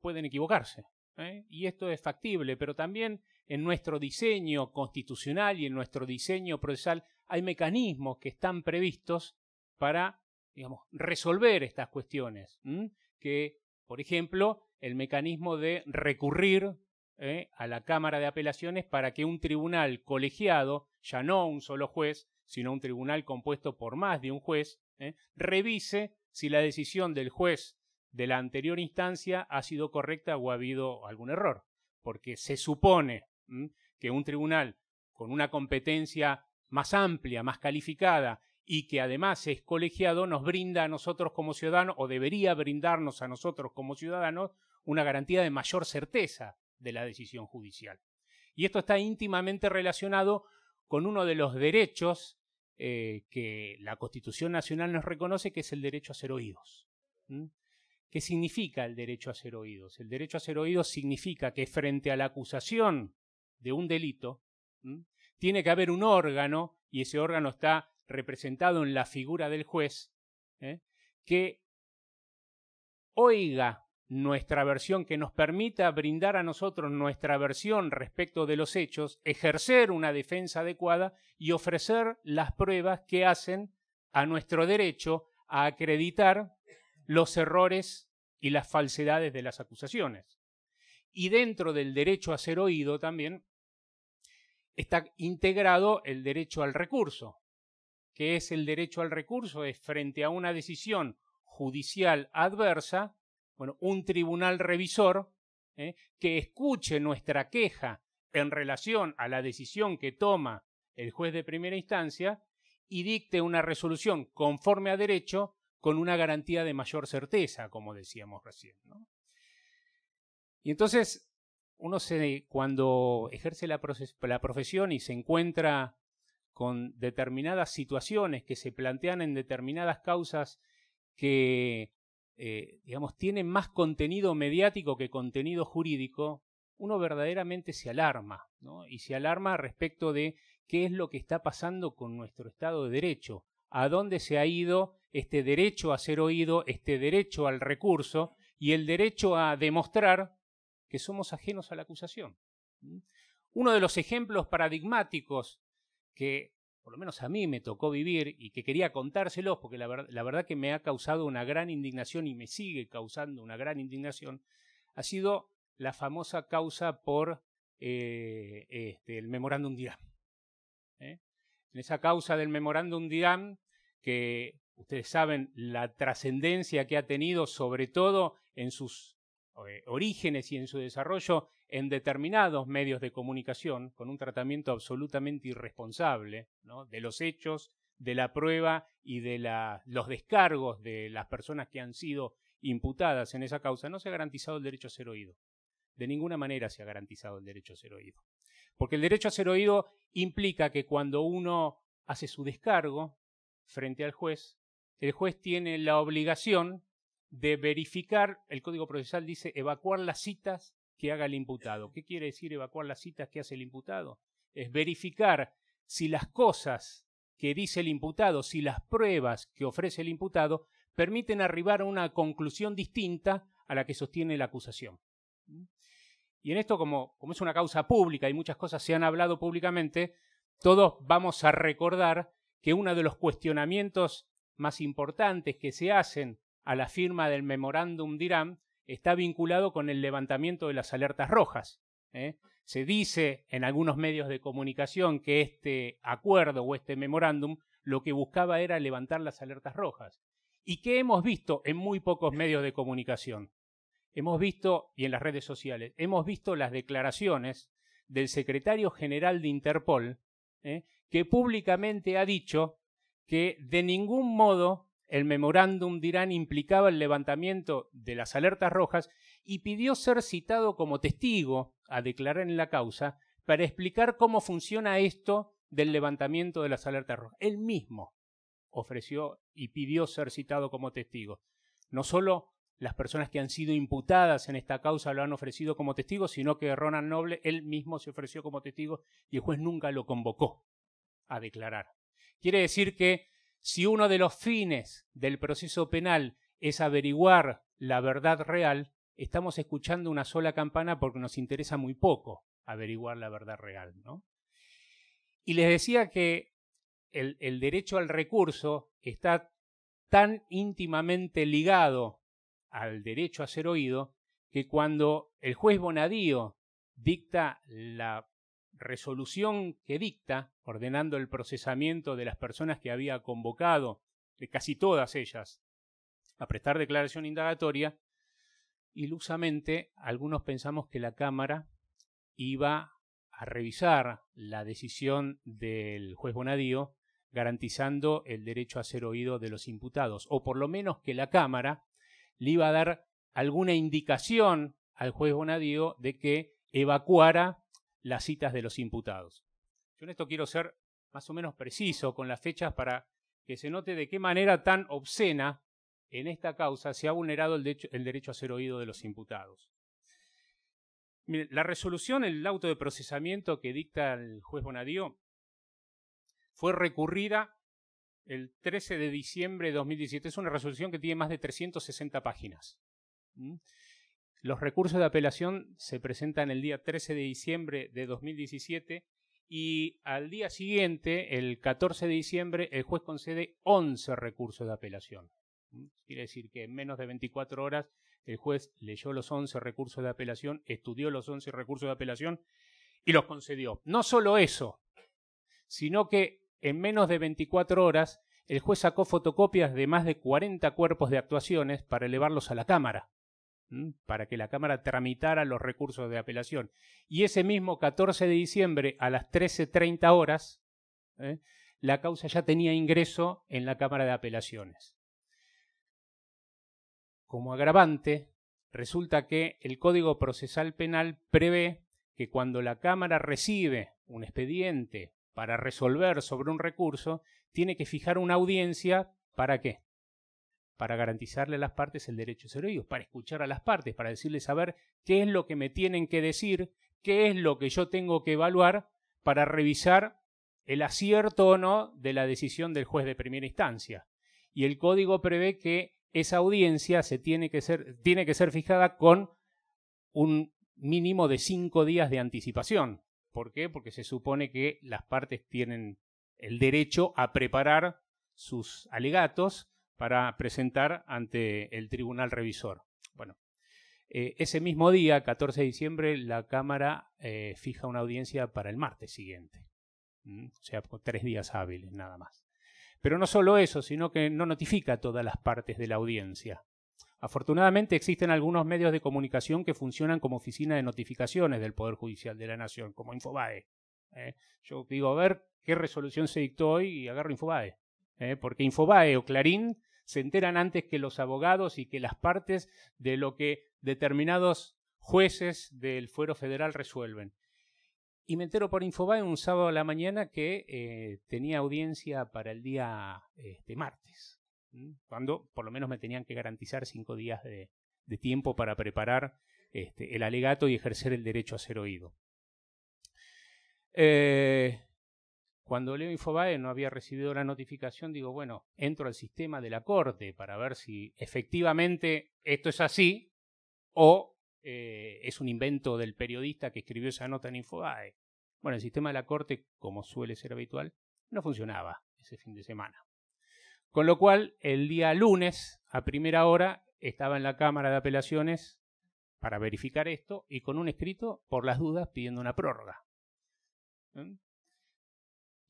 pueden equivocarse. ¿eh? y esto es factible, pero también en nuestro diseño constitucional y en nuestro diseño procesal hay mecanismos que están previstos para, digamos, resolver estas cuestiones, que, por ejemplo, el mecanismo de recurrir ¿eh? a la Cámara de Apelaciones para que un tribunal colegiado, ya no un solo juez, sino un tribunal compuesto por más de un juez, ¿eh? revise si la decisión del juez de la anterior instancia ha sido correcta o ha habido algún error, porque se supone que un tribunal con una competencia más amplia, más calificada y que además es colegiado, nos brinda a nosotros como ciudadanos, o debería brindarnos a nosotros como ciudadanos, una garantía de mayor certeza de la decisión judicial. Y esto está íntimamente relacionado con uno de los derechos eh, que la Constitución Nacional nos reconoce, que es el derecho a ser oídos. ¿Qué significa el derecho a ser oídos? El derecho a ser oídos significa que frente a la acusación de un delito, tiene que haber un órgano, y ese órgano está representado en la figura del juez, ¿eh? que oiga nuestra versión, que nos permita brindar a nosotros nuestra versión respecto de los hechos, ejercer una defensa adecuada y ofrecer las pruebas que hacen a nuestro derecho a acreditar los errores y las falsedades de las acusaciones. Y dentro del derecho a ser oído también está integrado el derecho al recurso. que es el derecho al recurso? Es frente a una decisión judicial adversa, bueno, un tribunal revisor ¿eh? que escuche nuestra queja en relación a la decisión que toma el juez de primera instancia y dicte una resolución conforme a derecho con una garantía de mayor certeza, como decíamos recién. Y entonces, uno se, cuando ejerce la, profesión y se encuentra con determinadas situaciones que se plantean en determinadas causas que, eh, digamos, tienen más contenido mediático que contenido jurídico, uno verdaderamente se alarma, ¿no? Y se alarma respecto de qué es lo que está pasando con nuestro Estado de Derecho, a dónde se ha ido este derecho a ser oído, este derecho al recurso y el derecho a demostrar que somos ajenos a la acusación. ¿Mm? Uno de los ejemplos paradigmáticos que por lo menos a mí me tocó vivir y que quería contárselos porque la, verdad que me ha causado una gran indignación y me sigue causando una gran indignación, ha sido la famosa causa por eh, este, el memorándum DIRAM. ¿eh? En esa causa del memorándum que Ustedes saben la trascendencia que ha tenido, sobre todo en sus eh, orígenes y en su desarrollo, en determinados medios de comunicación, con un tratamiento absolutamente irresponsable de los hechos, de la prueba y de los descargos de las personas que han sido imputadas en esa causa. No se ha garantizado el derecho a ser oído. De ninguna manera se ha garantizado el derecho a ser oído. Porque el derecho a ser oído implica que cuando uno hace su descargo frente al juez, el juez tiene la obligación de verificar, el Código Procesal dice evacuar las citas que haga el imputado. ¿Qué quiere decir evacuar las citas que hace el imputado? Es verificar si las cosas que dice el imputado, si las pruebas que ofrece el imputado, permiten arribar a una conclusión distinta a la que sostiene la acusación. Y en esto, como, como es una causa pública y muchas cosas se han hablado públicamente, todos vamos a recordar que uno de los cuestionamientos más importantes que se hacen a la firma del memorándum de Irán está vinculado con el levantamiento de las alertas rojas. ¿eh? Se dice en algunos medios de comunicación que este acuerdo o este memorándum lo que buscaba era levantar las alertas rojas. ¿Y qué hemos visto en muy pocos medios de comunicación? Hemos visto, y en las redes sociales, hemos visto las declaraciones del secretario general de Interpol, ¿eh? que públicamente ha dicho que de ningún modo el memorándum de Irán implicaba el levantamiento de las alertas rojas y pidió ser citado como testigo a declarar en la causa para explicar cómo funciona esto del levantamiento de las alertas rojas. Él mismo ofreció y pidió ser citado como testigo. No solo las personas que han sido imputadas en esta causa lo han ofrecido como testigo, sino que Ronald Noble él mismo se ofreció como testigo y el juez nunca lo convocó a declarar. Quiere decir que si uno de los fines del proceso penal es averiguar la verdad real, estamos escuchando una sola campana porque nos interesa muy poco averiguar la verdad real. Y les decía que el, el derecho al recurso está tan íntimamente ligado al derecho a ser oído que cuando el juez Bonadío dicta la resolución que dicta, ordenando el procesamiento de las personas que había convocado, de casi todas ellas, a prestar declaración indagatoria, ilusamente algunos pensamos que la Cámara iba a revisar la decisión del juez Bonadío, garantizando el derecho a ser oído de los imputados, o por lo menos que la Cámara le iba a dar alguna indicación al juez Bonadío de que evacuara las citas de los imputados. Yo en esto quiero ser más o menos preciso con las fechas para que se note de qué manera tan obscena en esta causa se ha vulnerado el, derecho a ser oído de los imputados. la resolución, el auto de procesamiento que dicta el juez Bonadío, fue recurrida el 13 de diciembre de 2017. Es una resolución que tiene más de 360 páginas. ¿Mm? Los recursos de apelación se presentan el día 13 de diciembre de 2017 y al día siguiente, el 14 de diciembre, el juez concede 11 recursos de apelación. Mm, quiere decir que en menos de 24 horas el juez leyó los 11 recursos de apelación, estudió los 11 recursos de apelación y los concedió. No solo eso, sino que en menos de 24 horas el juez sacó fotocopias de más de 40 cuerpos de actuaciones para elevarlos a la Cámara para que la Cámara tramitara los recursos de apelación. Y ese mismo 14 de diciembre a las 13.30 horas, ¿eh? la causa ya tenía ingreso en la Cámara de Apelaciones. Como agravante, resulta que el Código Procesal Penal prevé que cuando la Cámara recibe un expediente para resolver sobre un recurso, tiene que fijar una audiencia para qué? para garantizarle a las partes el derecho a ser oídos, para escuchar a las partes, para decirles a ver qué es lo que me tienen que decir, qué es lo que yo tengo que evaluar para revisar el acierto o no de la decisión del juez de primera instancia. Y el código prevé que esa audiencia se tiene que ser, tiene que ser fijada con un mínimo de cinco días de anticipación. ¿Por qué? Porque se supone que las partes tienen el derecho a preparar sus alegatos para presentar ante el Tribunal Revisor. Bueno, eh, ese mismo día, 14 de diciembre, la Cámara eh, fija una audiencia para el martes siguiente. O sea, tres días hábiles nada más. Pero no solo eso, sino que no notifica a todas las partes de la audiencia. Afortunadamente existen algunos medios de comunicación que funcionan como oficina de notificaciones del Poder Judicial de la Nación, como Infobae. ¿eh? Yo digo, a ver qué resolución se dictó hoy y agarro Infobae. ¿eh? porque Infobae o Clarín se enteran antes que los abogados y que las partes de lo que determinados jueces del fuero federal resuelven. Y me entero por Infobae un sábado a la mañana que eh, tenía audiencia para el día este, martes, cuando por lo menos me tenían que garantizar cinco días de, tiempo para preparar este, el alegato y ejercer el derecho a ser oído. Eh, cuando leo Infobae no había recibido la notificación, digo, bueno, entro al sistema de la corte para ver si efectivamente esto es así o eh, es un invento del periodista que escribió esa nota en Infobae. Bueno, el sistema de la corte, como suele ser habitual, no funcionaba ese fin de semana. Con lo cual, el día lunes, a primera hora, estaba en la Cámara de Apelaciones para verificar esto y con un escrito, por las dudas, pidiendo una prórroga. ¿Mm?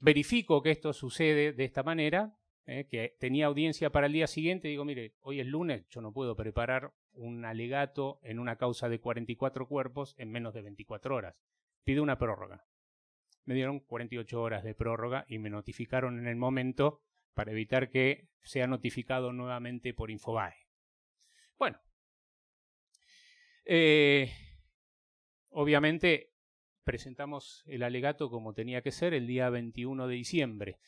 verifico que esto sucede de esta manera, eh, que tenía audiencia para el día siguiente, digo, mire, hoy es lunes, yo no puedo preparar un alegato en una causa de 44 cuerpos en menos de 24 horas. Pido una prórroga. Me dieron 48 horas de prórroga y me notificaron en el momento para evitar que sea notificado nuevamente por Infobae. Bueno, eh, obviamente presentamos el alegato como tenía que ser el día 21 de diciembre.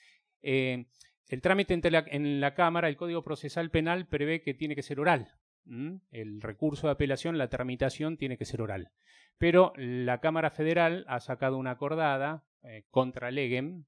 Eh, el trámite en la, Cámara, el Código Procesal Penal prevé que tiene que ser oral. El recurso de apelación, la tramitación tiene que ser oral. Pero la Cámara Federal ha sacado una acordada eh, contra Legem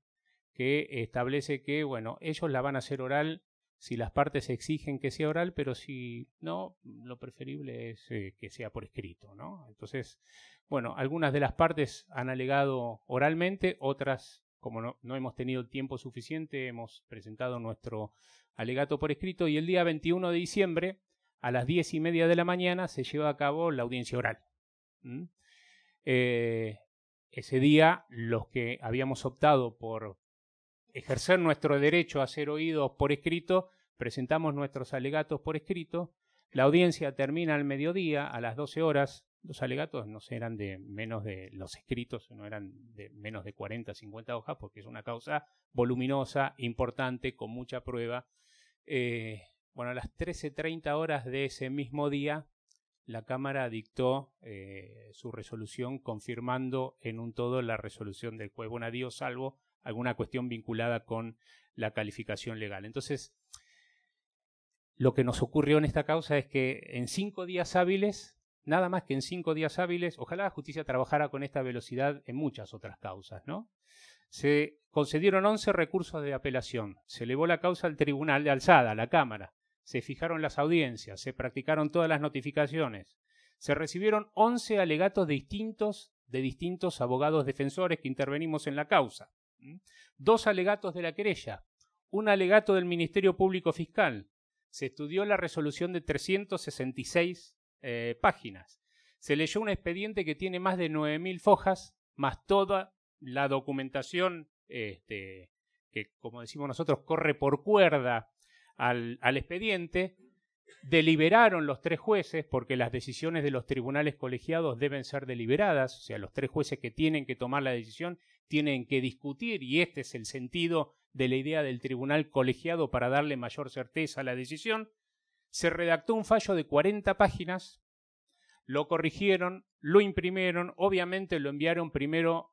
que establece que, bueno, ellos la van a hacer oral si las partes exigen que sea oral, pero si no, lo preferible es eh, que sea por escrito, Entonces, bueno, algunas de las partes han alegado oralmente, otras, como no, hemos tenido tiempo suficiente, hemos presentado nuestro alegato por escrito y el día 21 de diciembre, a las 10 y media de la mañana, se lleva a cabo la audiencia oral. Eh, ese día, los que habíamos optado por ejercer nuestro derecho a ser oídos por escrito, presentamos nuestros alegatos por escrito. La audiencia termina al mediodía, a las 12 horas. Los alegatos no eran de menos de los escritos, no eran de menos de 40, 50 hojas, porque es una causa voluminosa, importante, con mucha prueba. Eh, bueno, a las 13.30 horas de ese mismo día, la Cámara dictó eh, su resolución confirmando en un todo la resolución del juez adiós, salvo alguna cuestión vinculada con la calificación legal. Entonces, lo que nos ocurrió en esta causa es que en cinco días hábiles, nada más que en cinco días hábiles, ojalá la justicia trabajara con esta velocidad en muchas otras causas, ¿no? Se concedieron 11 recursos de apelación, se elevó la causa al tribunal de alzada, a la Cámara, se fijaron las audiencias, se practicaron todas las notificaciones, se recibieron 11 alegatos distintos de distintos abogados defensores que intervenimos en la causa. Dos alegatos de la querella. Un alegato del Ministerio Público Fiscal. Se estudió la resolución de 366 eh, páginas. Se leyó un expediente que tiene más de 9.000 fojas, más toda la documentación este, que, como decimos nosotros, corre por cuerda al expediente. Deliberaron los tres jueces, porque las decisiones de los tribunales colegiados deben ser deliberadas, o sea, los tres jueces que tienen que tomar la decisión tienen que discutir y este es el sentido de la idea del tribunal colegiado para darle mayor certeza a la decisión, se redactó un fallo de 40 páginas, lo corrigieron, lo imprimieron, obviamente lo enviaron primero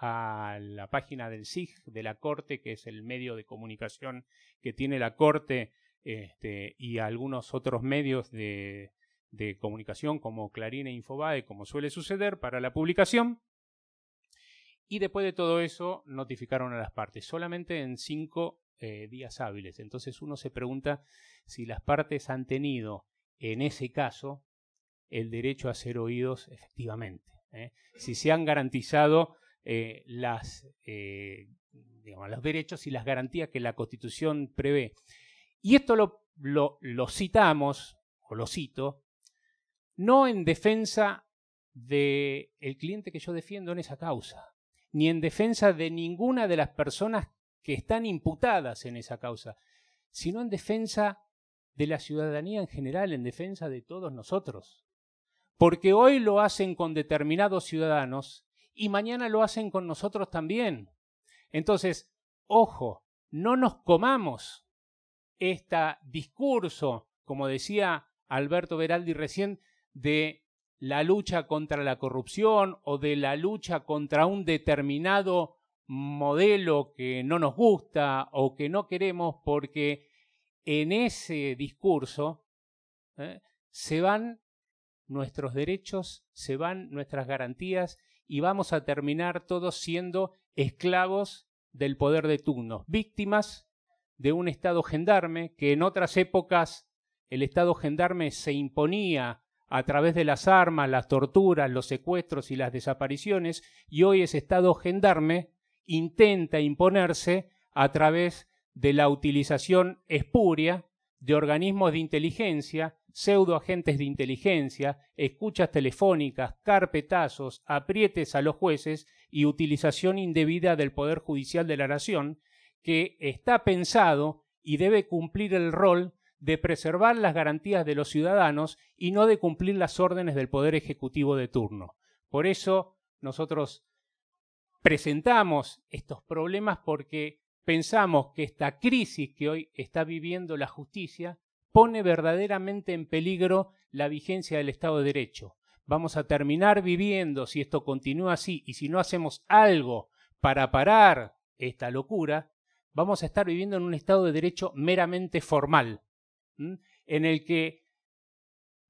a la página del SIG de la Corte, que es el medio de comunicación que tiene la Corte este, y algunos otros medios de, de comunicación como Clarín e Infobae, como suele suceder para la publicación. Y después de todo eso, notificaron a las partes, solamente en cinco eh, días hábiles. Entonces uno se pregunta si las partes han tenido, en ese caso, el derecho a ser oídos efectivamente. ¿eh? Si se han garantizado eh, los derechos y las garantías que la Constitución prevé. Y esto lo, citamos, o lo cito, no en defensa del cliente que yo defiendo en esa causa, ni en defensa de ninguna de las personas que están imputadas en esa causa, sino en defensa de la ciudadanía en general, en defensa de todos nosotros. Porque hoy lo hacen con determinados ciudadanos y mañana lo hacen con nosotros también. Entonces, ojo, no nos comamos este discurso, como decía Alberto Veraldi recién, de la lucha contra la corrupción o de la lucha contra un determinado modelo que no nos gusta o que no queremos porque en ese discurso ¿eh? se van nuestros derechos, se van nuestras garantías y vamos a terminar todos siendo esclavos del poder de víctimas de un Estado gendarme que en otras épocas el Estado gendarme se imponía a través de las armas, las torturas, los secuestros y las desapariciones, y hoy ese Estado gendarme intenta imponerse a través de la utilización espuria de organismos de inteligencia, pseudoagentes de inteligencia, escuchas telefónicas, carpetazos, aprietes a los jueces y utilización indebida del Poder Judicial de la Nación, que está pensado y debe cumplir el rol de preservar las garantías de los ciudadanos y no de cumplir las órdenes del Poder Ejecutivo de turno. Por eso nosotros presentamos estos problemas porque pensamos que esta crisis que hoy está viviendo la justicia pone verdaderamente en peligro la vigencia del Estado de Derecho. Vamos a terminar viviendo, si esto continúa así y si no hacemos algo para parar esta locura, vamos a estar viviendo en un Estado de Derecho meramente formal, en el que,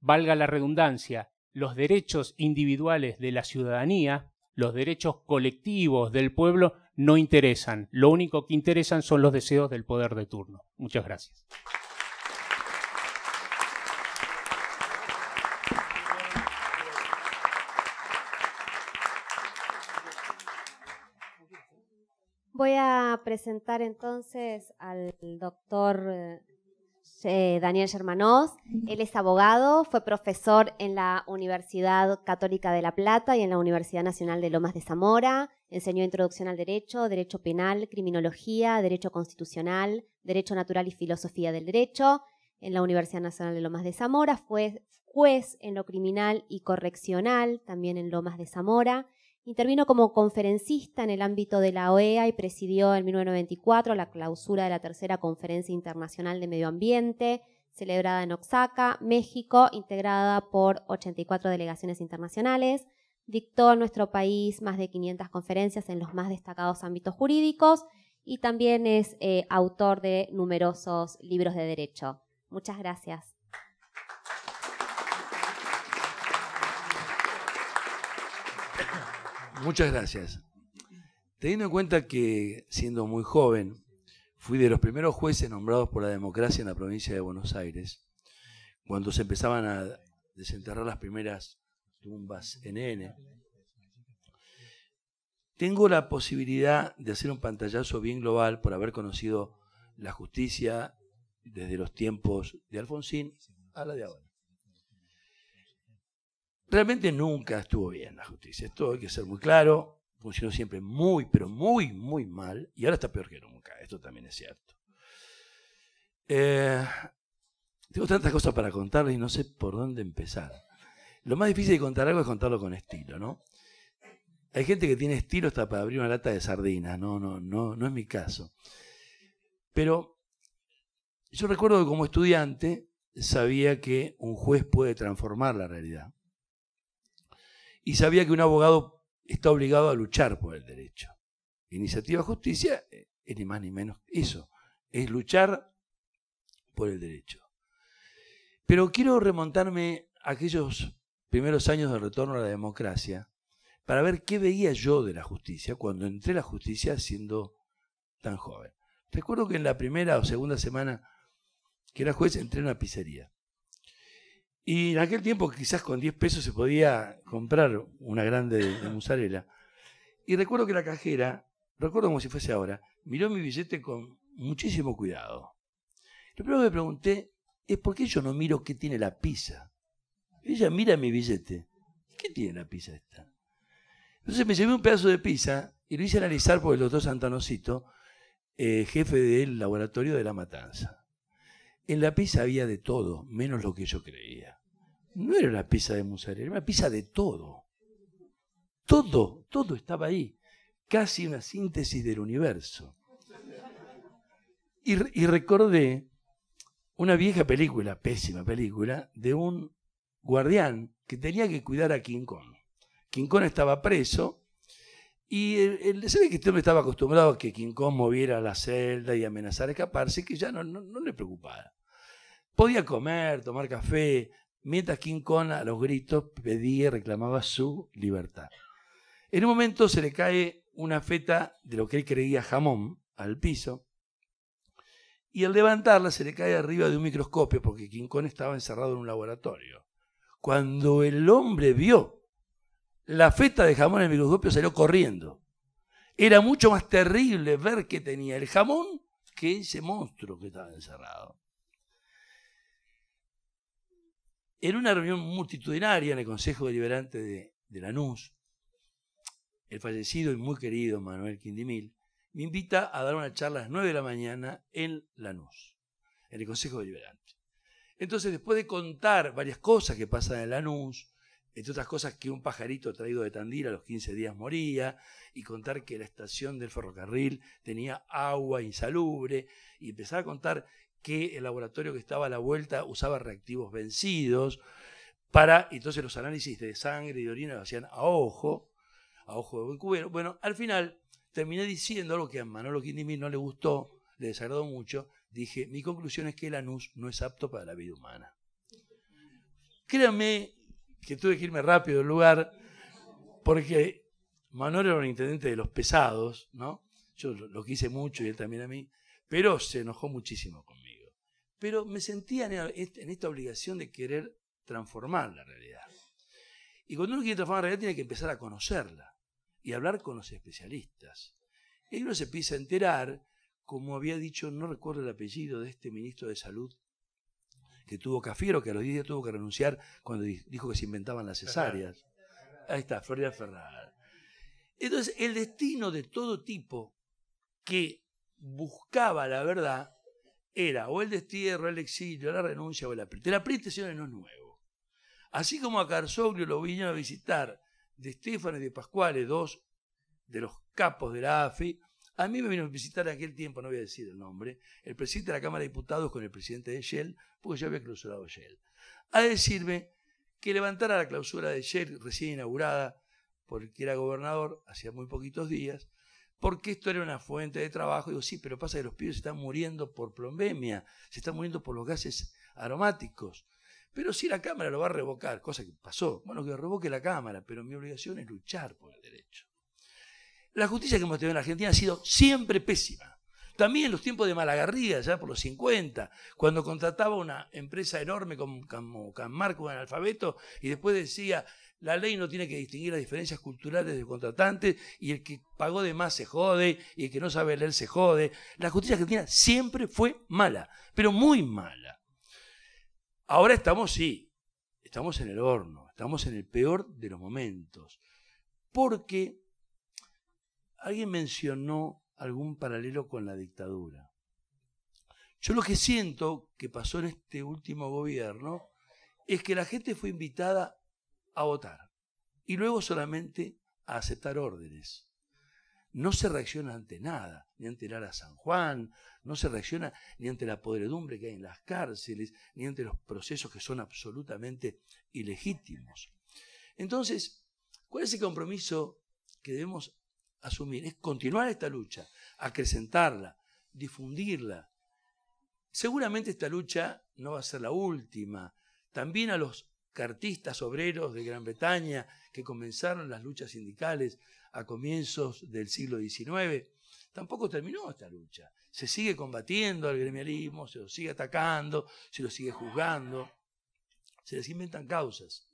valga la redundancia, los derechos individuales de la ciudadanía, los derechos colectivos del pueblo, no interesan. Lo único que interesan son los deseos del poder de turno. Muchas gracias. Voy a presentar entonces al doctor eh, eh, Daniel Germanoz. Él es abogado, fue profesor en la Universidad Católica de La Plata y en la Universidad Nacional de Lomas de Zamora. Enseñó introducción al derecho, derecho penal, criminología, derecho constitucional, derecho natural y filosofía del derecho. En la Universidad Nacional de Lomas de Zamora fue juez en lo criminal y correccional, también en Lomas de Zamora Intervino como conferencista en el ámbito de la OEA y presidió en 1994 la clausura de la tercera Conferencia Internacional de Medio Ambiente, celebrada en Oaxaca, México, integrada por 84 delegaciones internacionales. Dictó en nuestro país más de 500 conferencias en los más destacados ámbitos jurídicos y también es eh, autor de numerosos libros de derecho. Muchas gracias. Muchas gracias. Teniendo en cuenta que siendo muy joven, fui de los primeros jueces nombrados por la democracia en la provincia de Buenos Aires, cuando se empezaban a desenterrar las primeras tumbas en N. Tengo la posibilidad de hacer un pantallazo bien global por haber conocido la justicia desde los tiempos de Alfonsín a la de ahora. Realmente nunca estuvo bien la justicia. Esto hay que ser muy claro. Funcionó siempre muy, pero muy, muy mal. Y ahora está peor que nunca. Esto también es cierto. Eh, tengo tantas cosas para contarles y no sé por dónde empezar. Lo más difícil de contar algo es contarlo con estilo, ¿no? Hay gente que tiene estilo hasta para abrir una lata de sardinas. No, no, no, no es mi caso. Pero yo recuerdo que como estudiante sabía que un juez puede transformar la realidad y sabía que un abogado está obligado a luchar por el derecho. Iniciativa Justicia es eh, ni más ni menos eso, es luchar por el derecho. Pero quiero remontarme a aquellos primeros años de retorno a la democracia para ver qué veía yo de la justicia cuando entré a la justicia siendo tan joven. Recuerdo que en la primera o segunda semana que era juez entré en una pizzería y en aquel tiempo quizás con 10 pesos se podía comprar una grande de, Y recuerdo que la cajera, recuerdo como si fuese ahora, miró mi billete con muchísimo cuidado. Lo primero que me pregunté es por qué yo no miro qué tiene la pizza. Ella mira mi billete. ¿Qué tiene la pizza esta? Entonces me llevé un pedazo de pizza y lo hice analizar por el doctor Santanocito, eh, jefe del laboratorio de la matanza. En la pizza había de todo, menos lo que yo creía no era una pizza de mozzarella, era una pizza de todo. Todo, todo estaba ahí. Casi una síntesis del universo. Y, recordé una vieja película, pésima película, de un guardián que tenía que cuidar a King Kong. King Kong estaba preso y el, el que este hombre estaba acostumbrado a que King Kong moviera la celda y amenazara a escaparse, que ya no, no, no le preocupaba. Podía comer, tomar café, mientras King a los gritos pedía y reclamaba su libertad. En un momento se le cae una feta de lo que él creía jamón al piso y al levantarla se le cae arriba de un microscopio porque Quincón estaba encerrado en un laboratorio. Cuando el hombre vio la feta de jamón en el microscopio salió corriendo. Era mucho más terrible ver que tenía el jamón que ese monstruo que estaba encerrado. En una reunión multitudinaria en el Consejo Deliberante de, Lanús, el fallecido y muy querido Manuel Quindimil me invita a dar una charla a las 9 de la mañana en Lanús, en el Consejo Deliberante. Entonces, después de contar varias cosas que pasan en Lanús, entre otras cosas que un pajarito traído de Tandil a los 15 días moría, y contar que la estación del ferrocarril tenía agua insalubre, y empezar a contar que el laboratorio que estaba a la vuelta usaba reactivos vencidos, para, entonces los análisis de sangre y de orina lo hacían a ojo, a ojo de buen cubero. Bueno, al final terminé diciendo algo que a Manolo Quindimil no le gustó, le desagradó mucho, dije, mi conclusión es que el anus no es apto para la vida humana. Créanme que tuve que irme rápido del lugar, porque Manolo era un intendente de los pesados, ¿no? Yo lo quise mucho y él también a mí, pero se enojó muchísimo conmigo pero me sentía en, esta obligación de querer transformar la realidad. Y cuando uno quiere transformar la realidad tiene que empezar a conocerla y hablar con los especialistas. Y uno se empieza a enterar, como había dicho, no recuerdo el apellido de este ministro de Salud que tuvo Cafiero, que a los 10 días tuvo que renunciar cuando dijo que se inventaban las cesáreas. Ahí está, Floria Ferrar Entonces, el destino de todo tipo que buscaba la verdad era o el destierro, el exilio, la renuncia o el apriete. El apriete, no es nuevo. Así como a Carsoglio lo vinieron a visitar de Estefanes y de Pascuales, dos de los capos de la AFI, a mí me vino a visitar en aquel tiempo, no voy a decir el nombre, el presidente de la Cámara de Diputados con el presidente de Shell, porque ya había clausurado Shell, a decirme que levantara la clausura de Shell recién inaugurada, porque era gobernador hacía muy poquitos días, porque esto era una fuente de trabajo. Y digo, sí, pero pasa que los pibes se están muriendo por plombemia, se están muriendo por los gases aromáticos. Pero sí la Cámara lo va a revocar, cosa que pasó, bueno, que revoque la Cámara, pero mi obligación es luchar por el derecho. La justicia que hemos tenido en la Argentina ha sido siempre pésima. También en los tiempos de Malagarría, ya por los 50, cuando contrataba una empresa enorme con Marco un analfabeto, y después decía, la ley no tiene que distinguir las diferencias culturales de contratantes y el que pagó de más se jode y el que no sabe leer se jode. La justicia argentina siempre fue mala, pero muy mala. Ahora estamos, sí, estamos en el horno, estamos en el peor de los momentos, porque alguien mencionó algún paralelo con la dictadura. Yo lo que siento que pasó en este último gobierno es que la gente fue invitada a votar y luego solamente a aceptar órdenes. No se reacciona ante nada, ni ante Ara San Juan, no se reacciona ni ante la podredumbre que hay en las cárceles, ni ante los procesos que son absolutamente ilegítimos. Entonces, ¿cuál es el compromiso que debemos asumir? Es continuar esta lucha, acrecentarla, difundirla. Seguramente esta lucha no va a ser la última. También a los cartistas obreros de Gran Bretaña que comenzaron las luchas sindicales a comienzos del siglo XIX. Tampoco terminó esta lucha. Se sigue combatiendo al gremialismo, se lo sigue atacando, se lo sigue juzgando, se les inventan causas.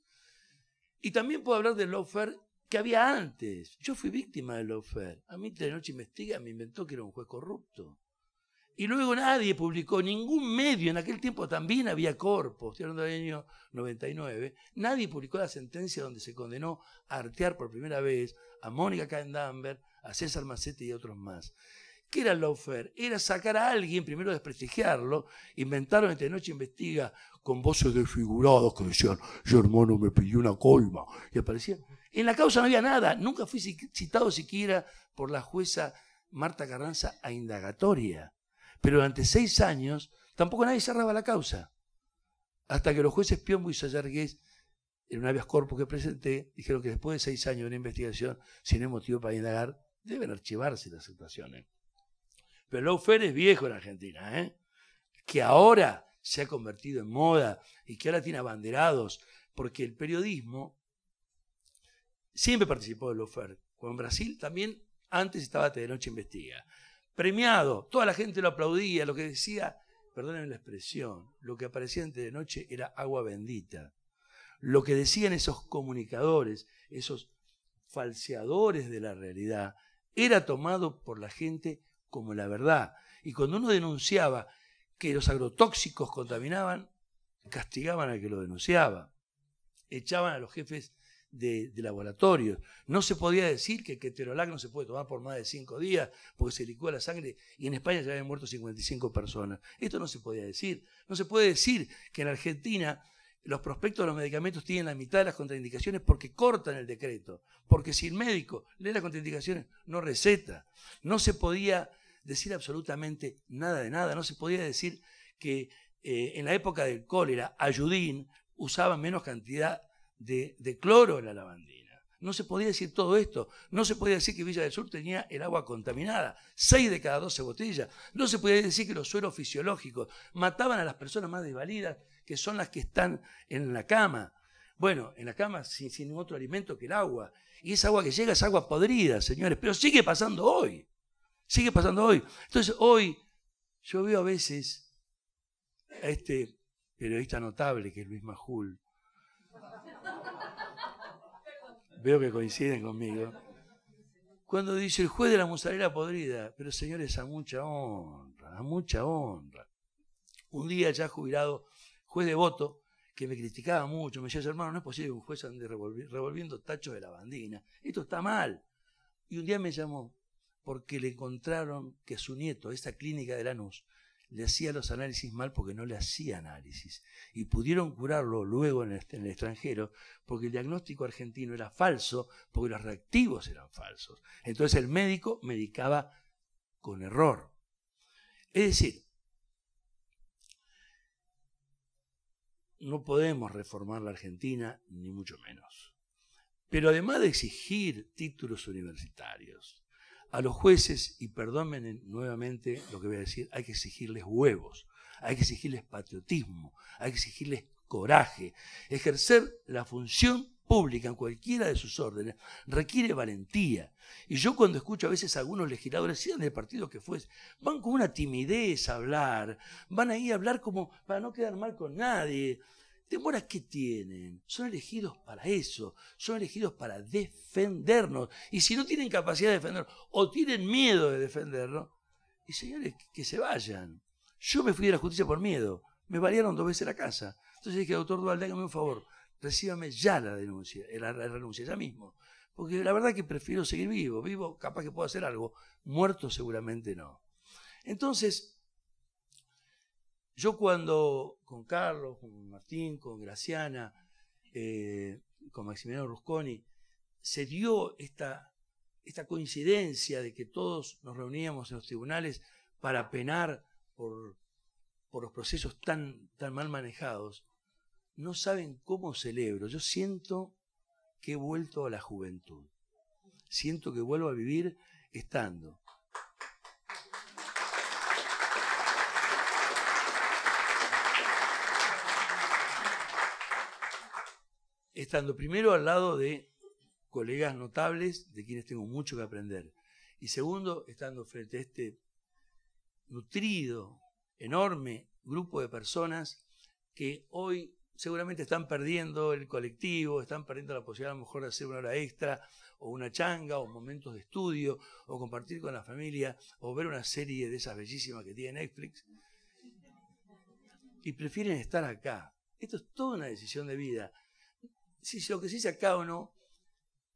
Y también puedo hablar del lawfare que había antes. Yo fui víctima del lawfare. A mí de noche investiga, me inventó que era un juez corrupto. Y luego nadie publicó, ningún medio, en aquel tiempo también había corpos, estoy hablando año 99, nadie publicó la sentencia donde se condenó a artear por primera vez a Mónica Candamber, a César Macete y otros más. ¿Qué era el lawfare? Era sacar a alguien, primero desprestigiarlo, inventaron entre noche investiga con voces desfiguradas que decían, yo hermano me pidió una colma y aparecía. En la causa no había nada, nunca fui citado siquiera por la jueza Marta Carranza a indagatoria. Pero durante seis años tampoco nadie cerraba la causa. Hasta que los jueces Piombo y Sayargués, en un habeas corpus que presenté, dijeron que después de seis años de una investigación, sin no motivo para indagar, deben archivarse las actuaciones. Pero el es viejo en Argentina, ¿eh? que ahora se ha convertido en moda y que ahora tiene abanderados, porque el periodismo siempre participó del fair. Cuando en Brasil también antes estaba Noche Investiga premiado. Toda la gente lo aplaudía, lo que decía, perdonen la expresión, lo que aparecía antes de noche era agua bendita. Lo que decían esos comunicadores, esos falseadores de la realidad, era tomado por la gente como la verdad. Y cuando uno denunciaba que los agrotóxicos contaminaban, castigaban al que lo denunciaba. Echaban a los jefes de, laboratorios. No se podía decir que el keterolac no se puede tomar por más de cinco días porque se licúa la sangre y en España ya habían muerto 55 personas. Esto no se podía decir. No se puede decir que en Argentina los prospectos de los medicamentos tienen la mitad de las contraindicaciones porque cortan el decreto. Porque si el médico lee las contraindicaciones, no receta. No se podía decir absolutamente nada de nada. No se podía decir que eh, en la época del cólera, ayudín usaba menos cantidad de, cloro en la lavandina. No se podía decir todo esto. No se podía decir que Villa del Sur tenía el agua contaminada. Seis de cada doce botellas. No se podía decir que los sueros fisiológicos mataban a las personas más desvalidas, que son las que están en la cama. Bueno, en la cama sin, sin otro alimento que el agua. Y esa agua que llega es agua podrida, señores. Pero sigue pasando hoy. Sigue pasando hoy. Entonces, hoy yo veo a veces a este periodista notable que es Luis Majul, veo que coinciden conmigo. Cuando dice el juez de la musarela podrida, pero señores, a mucha honra, a mucha honra. Un día ya jubilado, juez de voto, que me criticaba mucho, me decía, hermano, no es posible que un juez ande revolviendo tachos de la bandina, esto está mal. Y un día me llamó porque le encontraron que su nieto, esta clínica de Lanús, le hacía los análisis mal porque no le hacía análisis. Y pudieron curarlo luego en el, extranjero porque el diagnóstico argentino era falso, porque los reactivos eran falsos. Entonces el médico medicaba con error. Es decir, no podemos reformar la Argentina, ni mucho menos. Pero además de exigir títulos universitarios, a los jueces, y perdónenme nuevamente lo que voy a decir, hay que exigirles huevos, hay que exigirles patriotismo, hay que exigirles coraje. Ejercer la función pública en cualquiera de sus órdenes requiere valentía. Y yo cuando escucho a veces a algunos legisladores, sean del partido que fuese, van con una timidez a hablar, van ahí a hablar como para no quedar mal con nadie. ¿Temoras qué tienen? Son elegidos para eso, son elegidos para defendernos. Y si no tienen capacidad de defendernos o tienen miedo de defendernos, y señores, que se vayan. Yo me fui de la justicia por miedo, me variaron dos veces la casa. Entonces dije, doctor Duval, hágame un favor, recíbame ya la denuncia, eh, la, renuncia, ya mismo. Porque la verdad que prefiero seguir vivo, vivo capaz que puedo hacer algo, muerto seguramente no. Entonces, yo cuando con Carlos, con Martín, con Graciana, eh, con Maximiliano Rusconi, se dio esta, coincidencia de que todos nos reuníamos en los tribunales para penar por, los procesos tan mal manejados, no saben cómo celebro. Yo siento que he vuelto a la juventud. Siento que vuelvo a vivir estando estando primero al lado de colegas notables de quienes tengo mucho que aprender. Y segundo, estando frente a este nutrido, enorme grupo de personas que hoy seguramente están perdiendo el colectivo, están perdiendo la posibilidad a lo mejor de hacer una hora extra o una changa o momentos de estudio o compartir con la familia o ver una serie de esas bellísimas que tiene Netflix. Y prefieren estar acá. Esto es toda una decisión de vida si lo que se dice acá o no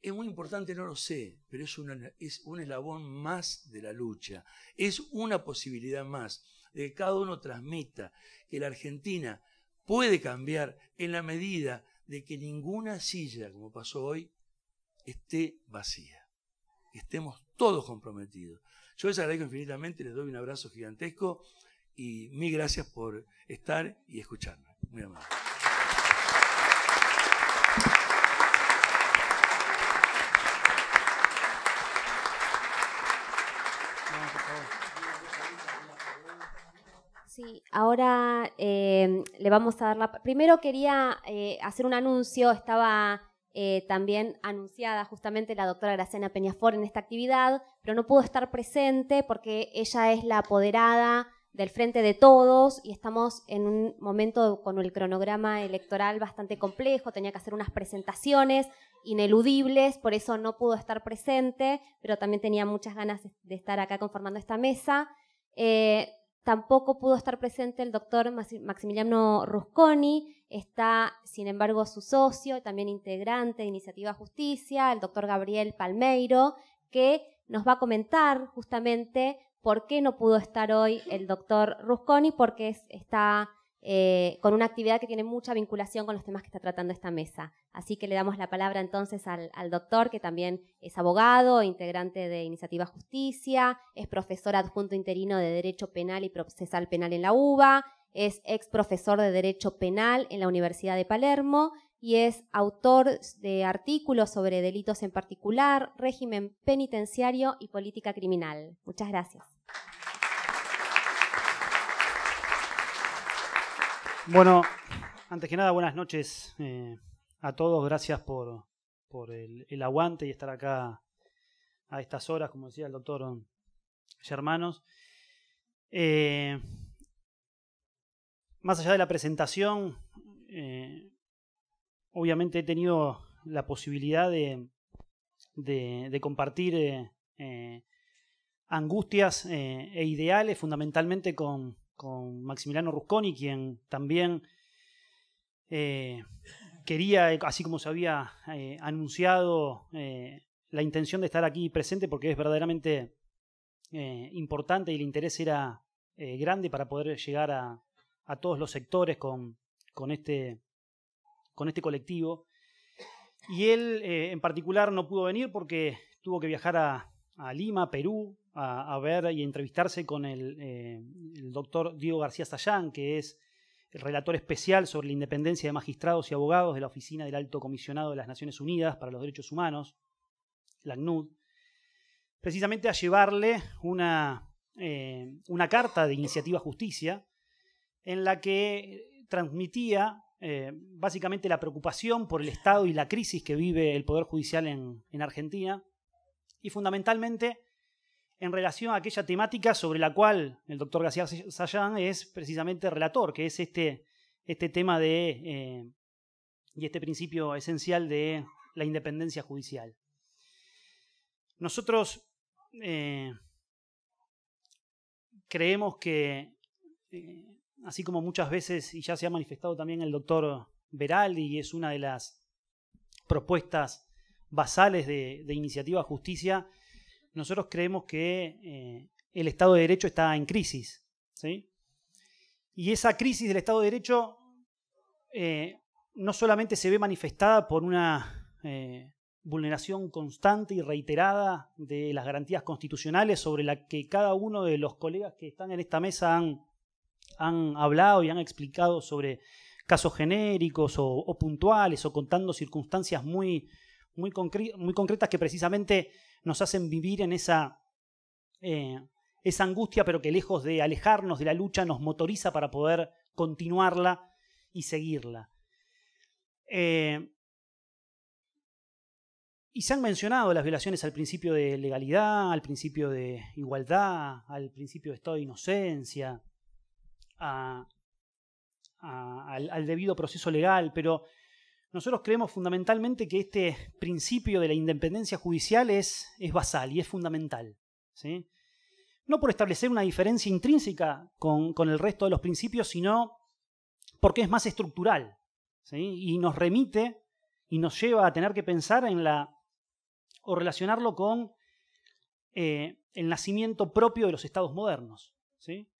es muy importante, no lo sé, pero es, es un eslabón más de la lucha, es una posibilidad más de que cada uno transmita que la Argentina puede cambiar en la medida de que ninguna silla, como pasó hoy, esté vacía, que estemos todos comprometidos. Yo les agradezco infinitamente, les doy un abrazo gigantesco y mil gracias por estar y escucharme. Muy amable. Sí, ahora eh, le vamos a dar la... Primero quería eh, hacer un anuncio, estaba eh, también anunciada justamente la doctora Graciana Peñafor en esta actividad, pero no pudo estar presente porque ella es la apoderada del frente de todos y estamos en un momento con el cronograma electoral bastante complejo, tenía que hacer unas presentaciones ineludibles, por eso no pudo estar presente, pero también tenía muchas ganas de estar acá conformando esta mesa. Tampoco pudo estar presente el doctor Maximiliano Rusconi, está, sin embargo, su socio, también integrante de Iniciativa Justicia, el doctor Gabriel Palmeiro, que nos va a comentar justamente por qué no pudo estar hoy el doctor Rusconi, porque está eh, con una actividad que tiene mucha vinculación con los temas que está tratando esta mesa. Así que le damos la palabra entonces al, al doctor, que también es abogado, integrante de Iniciativa Justicia, es profesor adjunto interino de Derecho Penal y Procesal Penal en la UBA, es ex profesor de Derecho Penal en la Universidad de Palermo y es autor de artículos sobre delitos en particular, régimen penitenciario y política criminal. Muchas gracias. Bueno, antes que nada, buenas noches eh, a todos. Gracias por, el, aguante y estar acá a estas horas, como decía el doctor Germanos. Eh, más allá de la presentación, eh, obviamente he tenido la posibilidad de compartir angustias e ideales fundamentalmente con con Maximiliano Rusconi, quien también eh, quería, así como se había eh, anunciado, eh, la intención de estar aquí presente porque es verdaderamente importante y el interés era grande para poder llegar a, todos los sectores con, este, con este colectivo. Y él en particular no pudo venir porque tuvo que viajar a, a Lima, Perú, a, ver y entrevistarse con eh, el, doctor Diego García Sayán, que es el relator especial sobre la independencia de magistrados y abogados de la Oficina del Alto Comisionado de las Naciones Unidas para los Derechos Humanos, la ACNUD, precisamente a llevarle una, eh, una carta de iniciativa justicia en la que transmitía eh, básicamente la preocupación por el estado y la crisis que vive el Poder Judicial en Argentina y fundamentalmente en relación a aquella temática sobre la cual el doctor García Sayán es precisamente relator, que es este, este tema de, eh, y este principio esencial de la independencia judicial. Nosotros eh, creemos que, eh, así como muchas veces, y ya se ha manifestado también el doctor Veraldi, y es una de las propuestas basales de Iniciativa Justicia, nosotros creemos que eh, el Estado de Derecho está en crisis. ¿sí? Y esa crisis del Estado de Derecho eh, no solamente se ve manifestada por una eh, vulneración constante y reiterada de las garantías constitucionales sobre la que cada uno de los colegas que están en esta mesa han, hablado y han explicado sobre casos genéricos o, puntuales o contando circunstancias muy, muy concretas que precisamente nos hacen vivir en eh, esa, angustia, pero que lejos de alejarnos de la lucha nos motoriza para poder continuarla y seguirla. Eh, y se han mencionado las violaciones al principio de legalidad, al principio de igualdad, al principio de estado de inocencia, al, debido proceso legal, pero nosotros creemos fundamentalmente que este principio de la independencia judicial es, es basal y es fundamental. ¿sí? No por establecer una diferencia intrínseca con, el resto de los principios, sino porque es más estructural ¿sí? y nos remite y nos lleva a tener que pensar en la o relacionarlo con eh, el nacimiento propio de los estados modernos. ¿sí?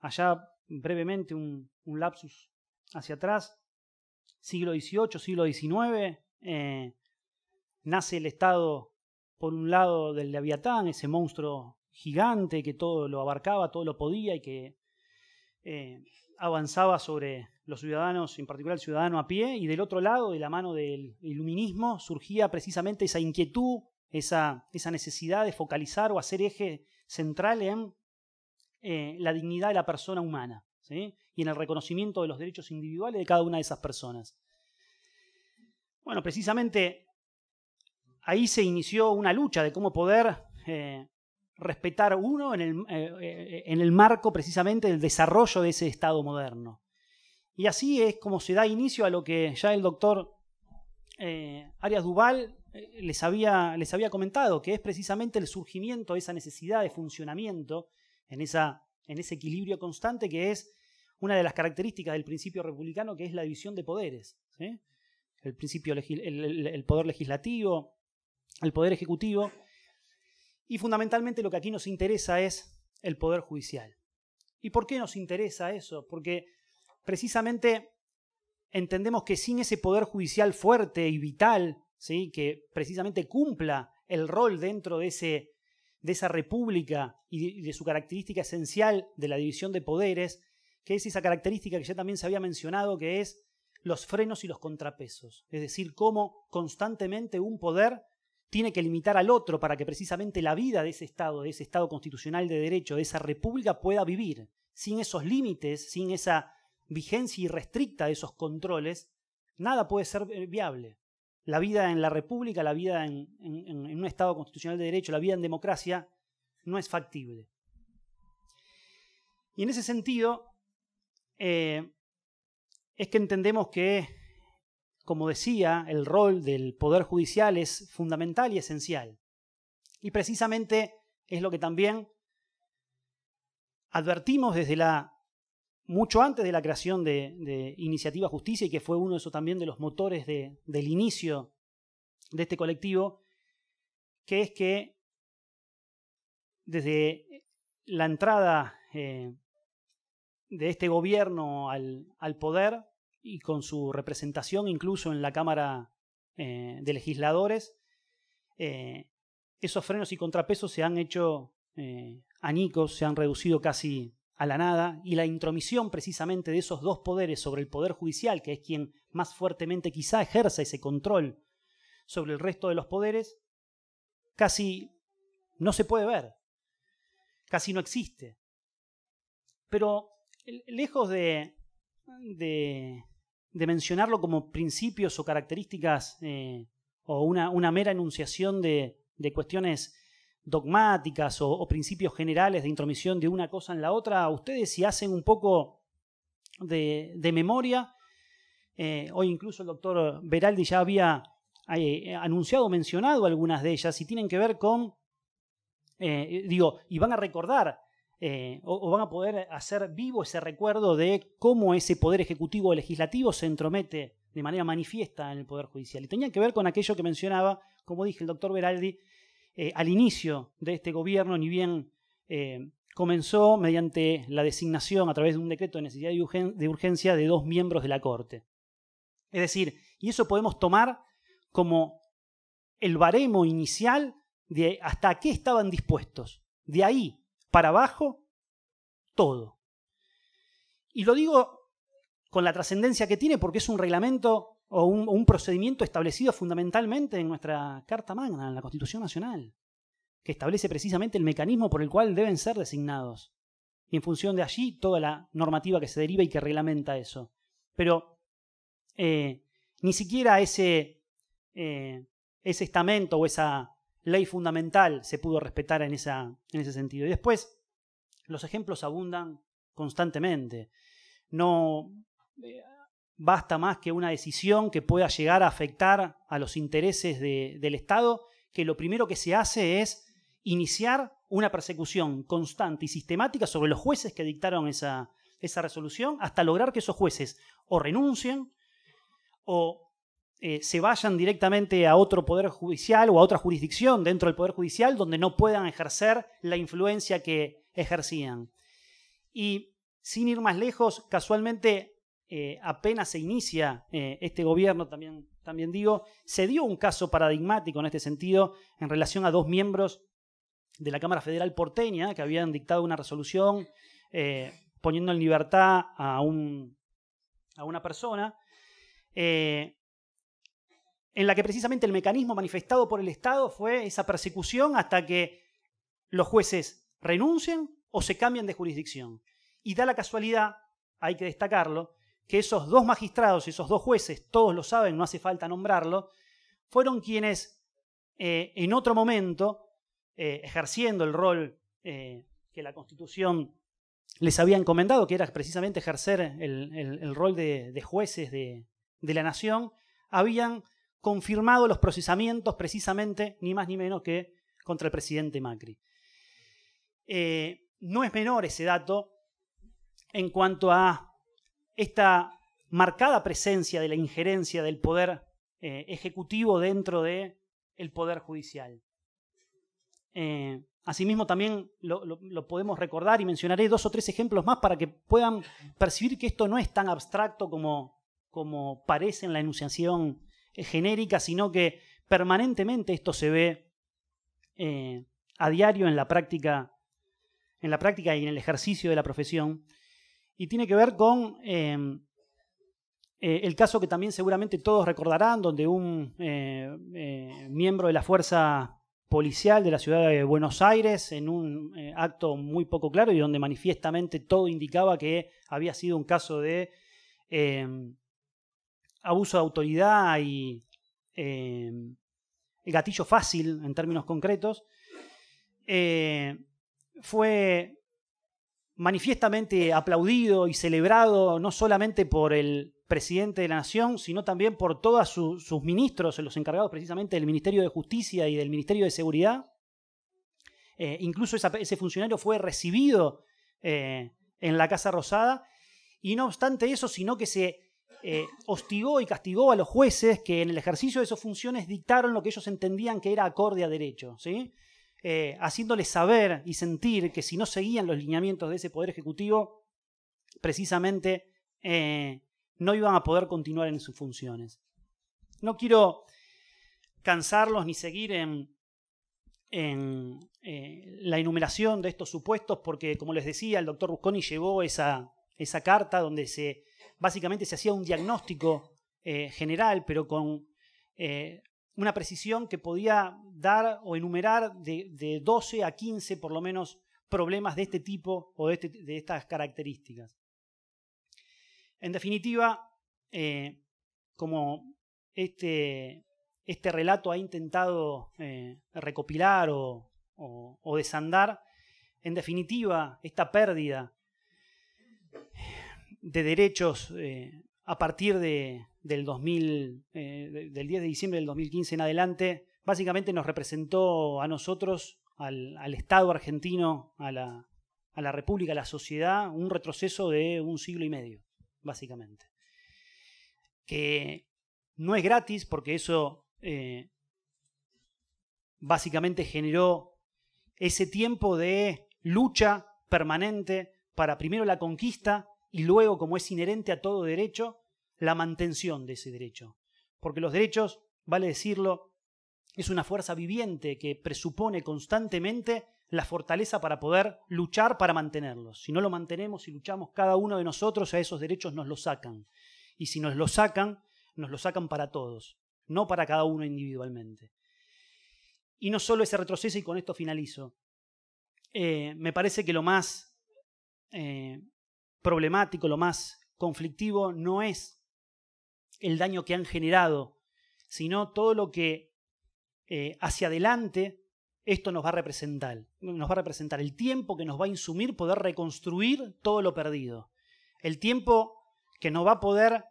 Allá brevemente un lapsus hacia atrás, siglo XVIII, siglo XIX, eh, nace el Estado, por un lado, del Leviatán, ese monstruo gigante que todo lo abarcaba, todo lo podía y que eh, avanzaba sobre los ciudadanos, en particular el ciudadano a pie, y del otro lado, de la mano del iluminismo, surgía precisamente esa inquietud, esa, esa necesidad de focalizar o hacer eje central en eh, la dignidad de la persona humana y en el reconocimiento de los derechos individuales de cada una de esas personas. Bueno, precisamente ahí se inició una lucha de cómo poder eh, respetar uno eh, en el, marco precisamente del desarrollo de ese Estado moderno. Y así es como se da inicio a lo que ya el doctor eh, Arias Duval les había, les había comentado, que es precisamente el surgimiento de esa necesidad de funcionamiento en, esa, en ese equilibrio constante que es una de las características del principio republicano que es la división de poderes. El, principio el, poder legislativo, el poder ejecutivo, y fundamentalmente lo que aquí nos interesa es el poder judicial. ¿Y por qué nos interesa eso? Porque precisamente entendemos que sin ese poder judicial fuerte y vital, ¿sí? que precisamente cumpla el rol dentro de, ese, de esa república y de su característica esencial de la división de poderes, que es esa característica que ya también se había mencionado, que es los frenos y los contrapesos. Es decir, cómo constantemente un poder tiene que limitar al otro para que precisamente la vida de ese Estado, de ese Estado constitucional de derecho, de esa república pueda vivir. Sin esos límites, sin esa vigencia irrestricta de esos controles, nada puede ser eh, viable. La vida en la república, la vida en, en un Estado constitucional de derecho, la vida en democracia, no es factible. Y en ese sentido, eh, es que entendemos que, como decía, el rol del Poder Judicial es fundamental y esencial. Y precisamente es lo que también advertimos desde la mucho antes de la creación de, de, Iniciativa Justicia y que fue uno de esos también de los motores del inicio de este colectivo, que es que desde la entrada eh, de este gobierno al, al, poder y con su representación incluso en la Cámara eh, de Legisladores, eh, esos frenos y contrapesos se han hecho eh, anicos, se han reducido casi a la nada, y la intromisión precisamente de esos dos poderes sobre el Poder Judicial, que es quien más fuertemente quizá ejerza ese control sobre el resto de los poderes, casi no se puede ver, casi no existe. Pero lejos de, mencionarlo como principios o características eh, o una, mera enunciación de, cuestiones dogmáticas o, principios generales de intromisión de una cosa en la otra, ustedes si hacen un poco de, memoria, eh, hoy incluso el doctor Beraldi ya había eh, anunciado, mencionado algunas de ellas y tienen que ver con, digo, y van a recordar eh, o, van a poder hacer vivo ese recuerdo de cómo ese poder ejecutivo o legislativo se entromete de manera manifiesta en el poder judicial. Y tenía que ver con aquello que mencionaba, como dije el doctor Beraldi, eh, al inicio de este gobierno, ni bien eh, comenzó mediante la designación a través de un decreto de necesidad de urgencia de dos miembros de la Corte. Es decir, y eso podemos tomar como el baremo inicial de hasta qué estaban dispuestos. De ahí para abajo, todo. Y lo digo con la trascendencia que tiene porque es un reglamento o un, procedimiento establecido fundamentalmente en nuestra Carta Magna, en la Constitución Nacional, que establece precisamente el mecanismo por el cual deben ser designados. Y en función de allí, toda la normativa que se deriva y que reglamenta eso. Pero eh, ni siquiera ese, eh, ese estamento o esa ley fundamental se pudo respetar en, esa, en ese sentido. Y después, los ejemplos abundan constantemente. No eh, basta más que una decisión que pueda llegar a afectar a los intereses del Estado, que lo primero que se hace es iniciar una persecución constante y sistemática sobre los jueces que dictaron esa, esa resolución, hasta lograr que esos jueces o renuncien o eh, se vayan directamente a otro poder judicial o a otra jurisdicción dentro del poder judicial donde no puedan ejercer la influencia que ejercían. Y sin ir más lejos, casualmente eh, apenas se inicia eh, este gobierno, también, también digo, se dio un caso paradigmático en este sentido en relación a dos miembros de la Cámara Federal porteña que habían dictado una resolución poniendo en libertad a, un, a una persona en la que precisamente el mecanismo manifestado por el Estado fue esa persecución hasta que los jueces renuncian o se cambian de jurisdicción. Y da la casualidad, hay que destacarlo, que esos dos magistrados, esos dos jueces, todos lo saben, no hace falta nombrarlo, fueron quienes eh, en otro momento, eh, ejerciendo el rol eh, que la Constitución les había encomendado, que era precisamente ejercer el, rol de, jueces de, de la nación, habían confirmado los procesamientos precisamente, ni más ni menos que contra el presidente Macri. Eh, no es menor ese dato en cuanto a esta marcada presencia de la injerencia del poder eh, ejecutivo dentro del el poder judicial. Eh, asimismo, también lo, podemos recordar y mencionaré dos o tres ejemplos más para que puedan percibir que esto no es tan abstracto como, como parece en la enunciación genérica, sino que permanentemente esto se ve eh, a diario en la práctica en la práctica y en el ejercicio de la profesión y tiene que ver con em, eh, el caso que también seguramente todos recordarán donde un eh, miembro de la fuerza policial de la ciudad de Buenos Aires en un acto muy poco claro y donde manifiestamente todo indicaba que había sido un caso de em, abuso de autoridad y em, el gatillo fácil en términos concretos, eh, fue manifiestamente aplaudido y celebrado no solamente por el presidente de la nación, sino también por todos sus ministros, los encargados precisamente del Ministerio de Justicia y del Ministerio de Seguridad. Eh, incluso ese funcionario fue recibido eh, en la Casa Rosada y no obstante eso, sino que se eh, hostigó y castigó a los jueces que en el ejercicio de sus funciones dictaron lo que ellos entendían que era acorde a derecho, ¿sí? Eh, haciéndoles saber y sentir que si no seguían los lineamientos de ese poder ejecutivo, precisamente eh, no iban a poder continuar en sus funciones. No quiero cansarlos ni seguir en, la enumeración de estos supuestos, porque como les decía, el doctor Busconi llevó esa, esa carta donde se básicamente se hacía un diagnóstico eh, general, pero con eh, una precisión que podía dar o enumerar de, 12 a 15 por lo menos problemas de este tipo o de, este, estas características. En definitiva, eh, como este, este, relato ha intentado recopilar o desandar, en definitiva, esta pérdida de derechos eh, a partir del, 2000, eh, del 10 de diciembre del 2015 en adelante, básicamente nos representó a nosotros, al, Estado argentino, a la, República, a la sociedad, un retroceso de un siglo y medio, básicamente. Que no es gratis porque eso eh, básicamente generó ese tiempo de lucha permanente para primero la conquista y luego, como es inherente a todo derecho, la mantención de ese derecho. Porque los derechos, vale decirlo, es una fuerza viviente que presupone constantemente la fortaleza para poder luchar para mantenerlos. Si no lo mantenemos y luchamos cada uno de nosotros, a esos derechos nos los sacan. Y si nos los sacan, nos los sacan para todos, no para cada uno individualmente. Y no solo ese retroceso, y con esto finalizo. Eh, me parece que lo más eh, problemático, lo más conflictivo, no es el daño que han generado, sino todo lo que eh, hacia adelante esto nos va a representar. Nos va a representar el tiempo que nos va a insumir poder reconstruir todo lo perdido. El tiempo que nos va a poder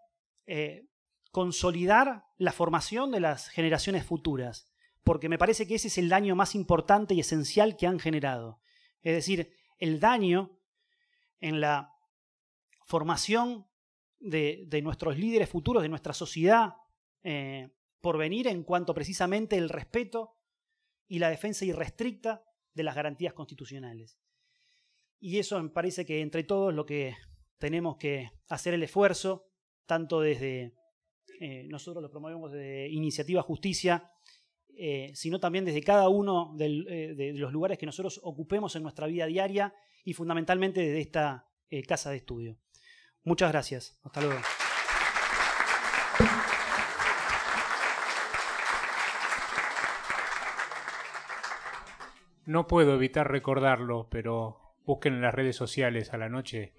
eh, consolidar la formación de las generaciones futuras. Porque me parece que ese es el daño más importante y esencial que han generado. Es decir, el daño en la formación de, nuestros líderes futuros, de nuestra sociedad eh, por venir en cuanto precisamente el respeto y la defensa irrestricta de las garantías constitucionales. Y eso me parece que entre todos lo que tenemos que hacer el esfuerzo, tanto desde, eh, nosotros lo promovemos desde Iniciativa Justicia, eh, sino también desde cada uno de los lugares que nosotros ocupemos en nuestra vida diaria y fundamentalmente desde esta casa de estudio. Muchas gracias. Hasta luego. No puedo evitar recordarlo, pero busquen en las redes sociales a la noche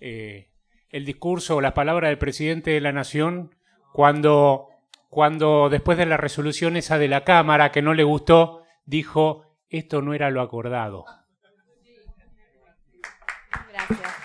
eh, el discurso o la palabra del presidente de la Nación cuando, cuando después de la resolución esa de la Cámara que no le gustó, dijo, esto no era lo acordado. Gracias.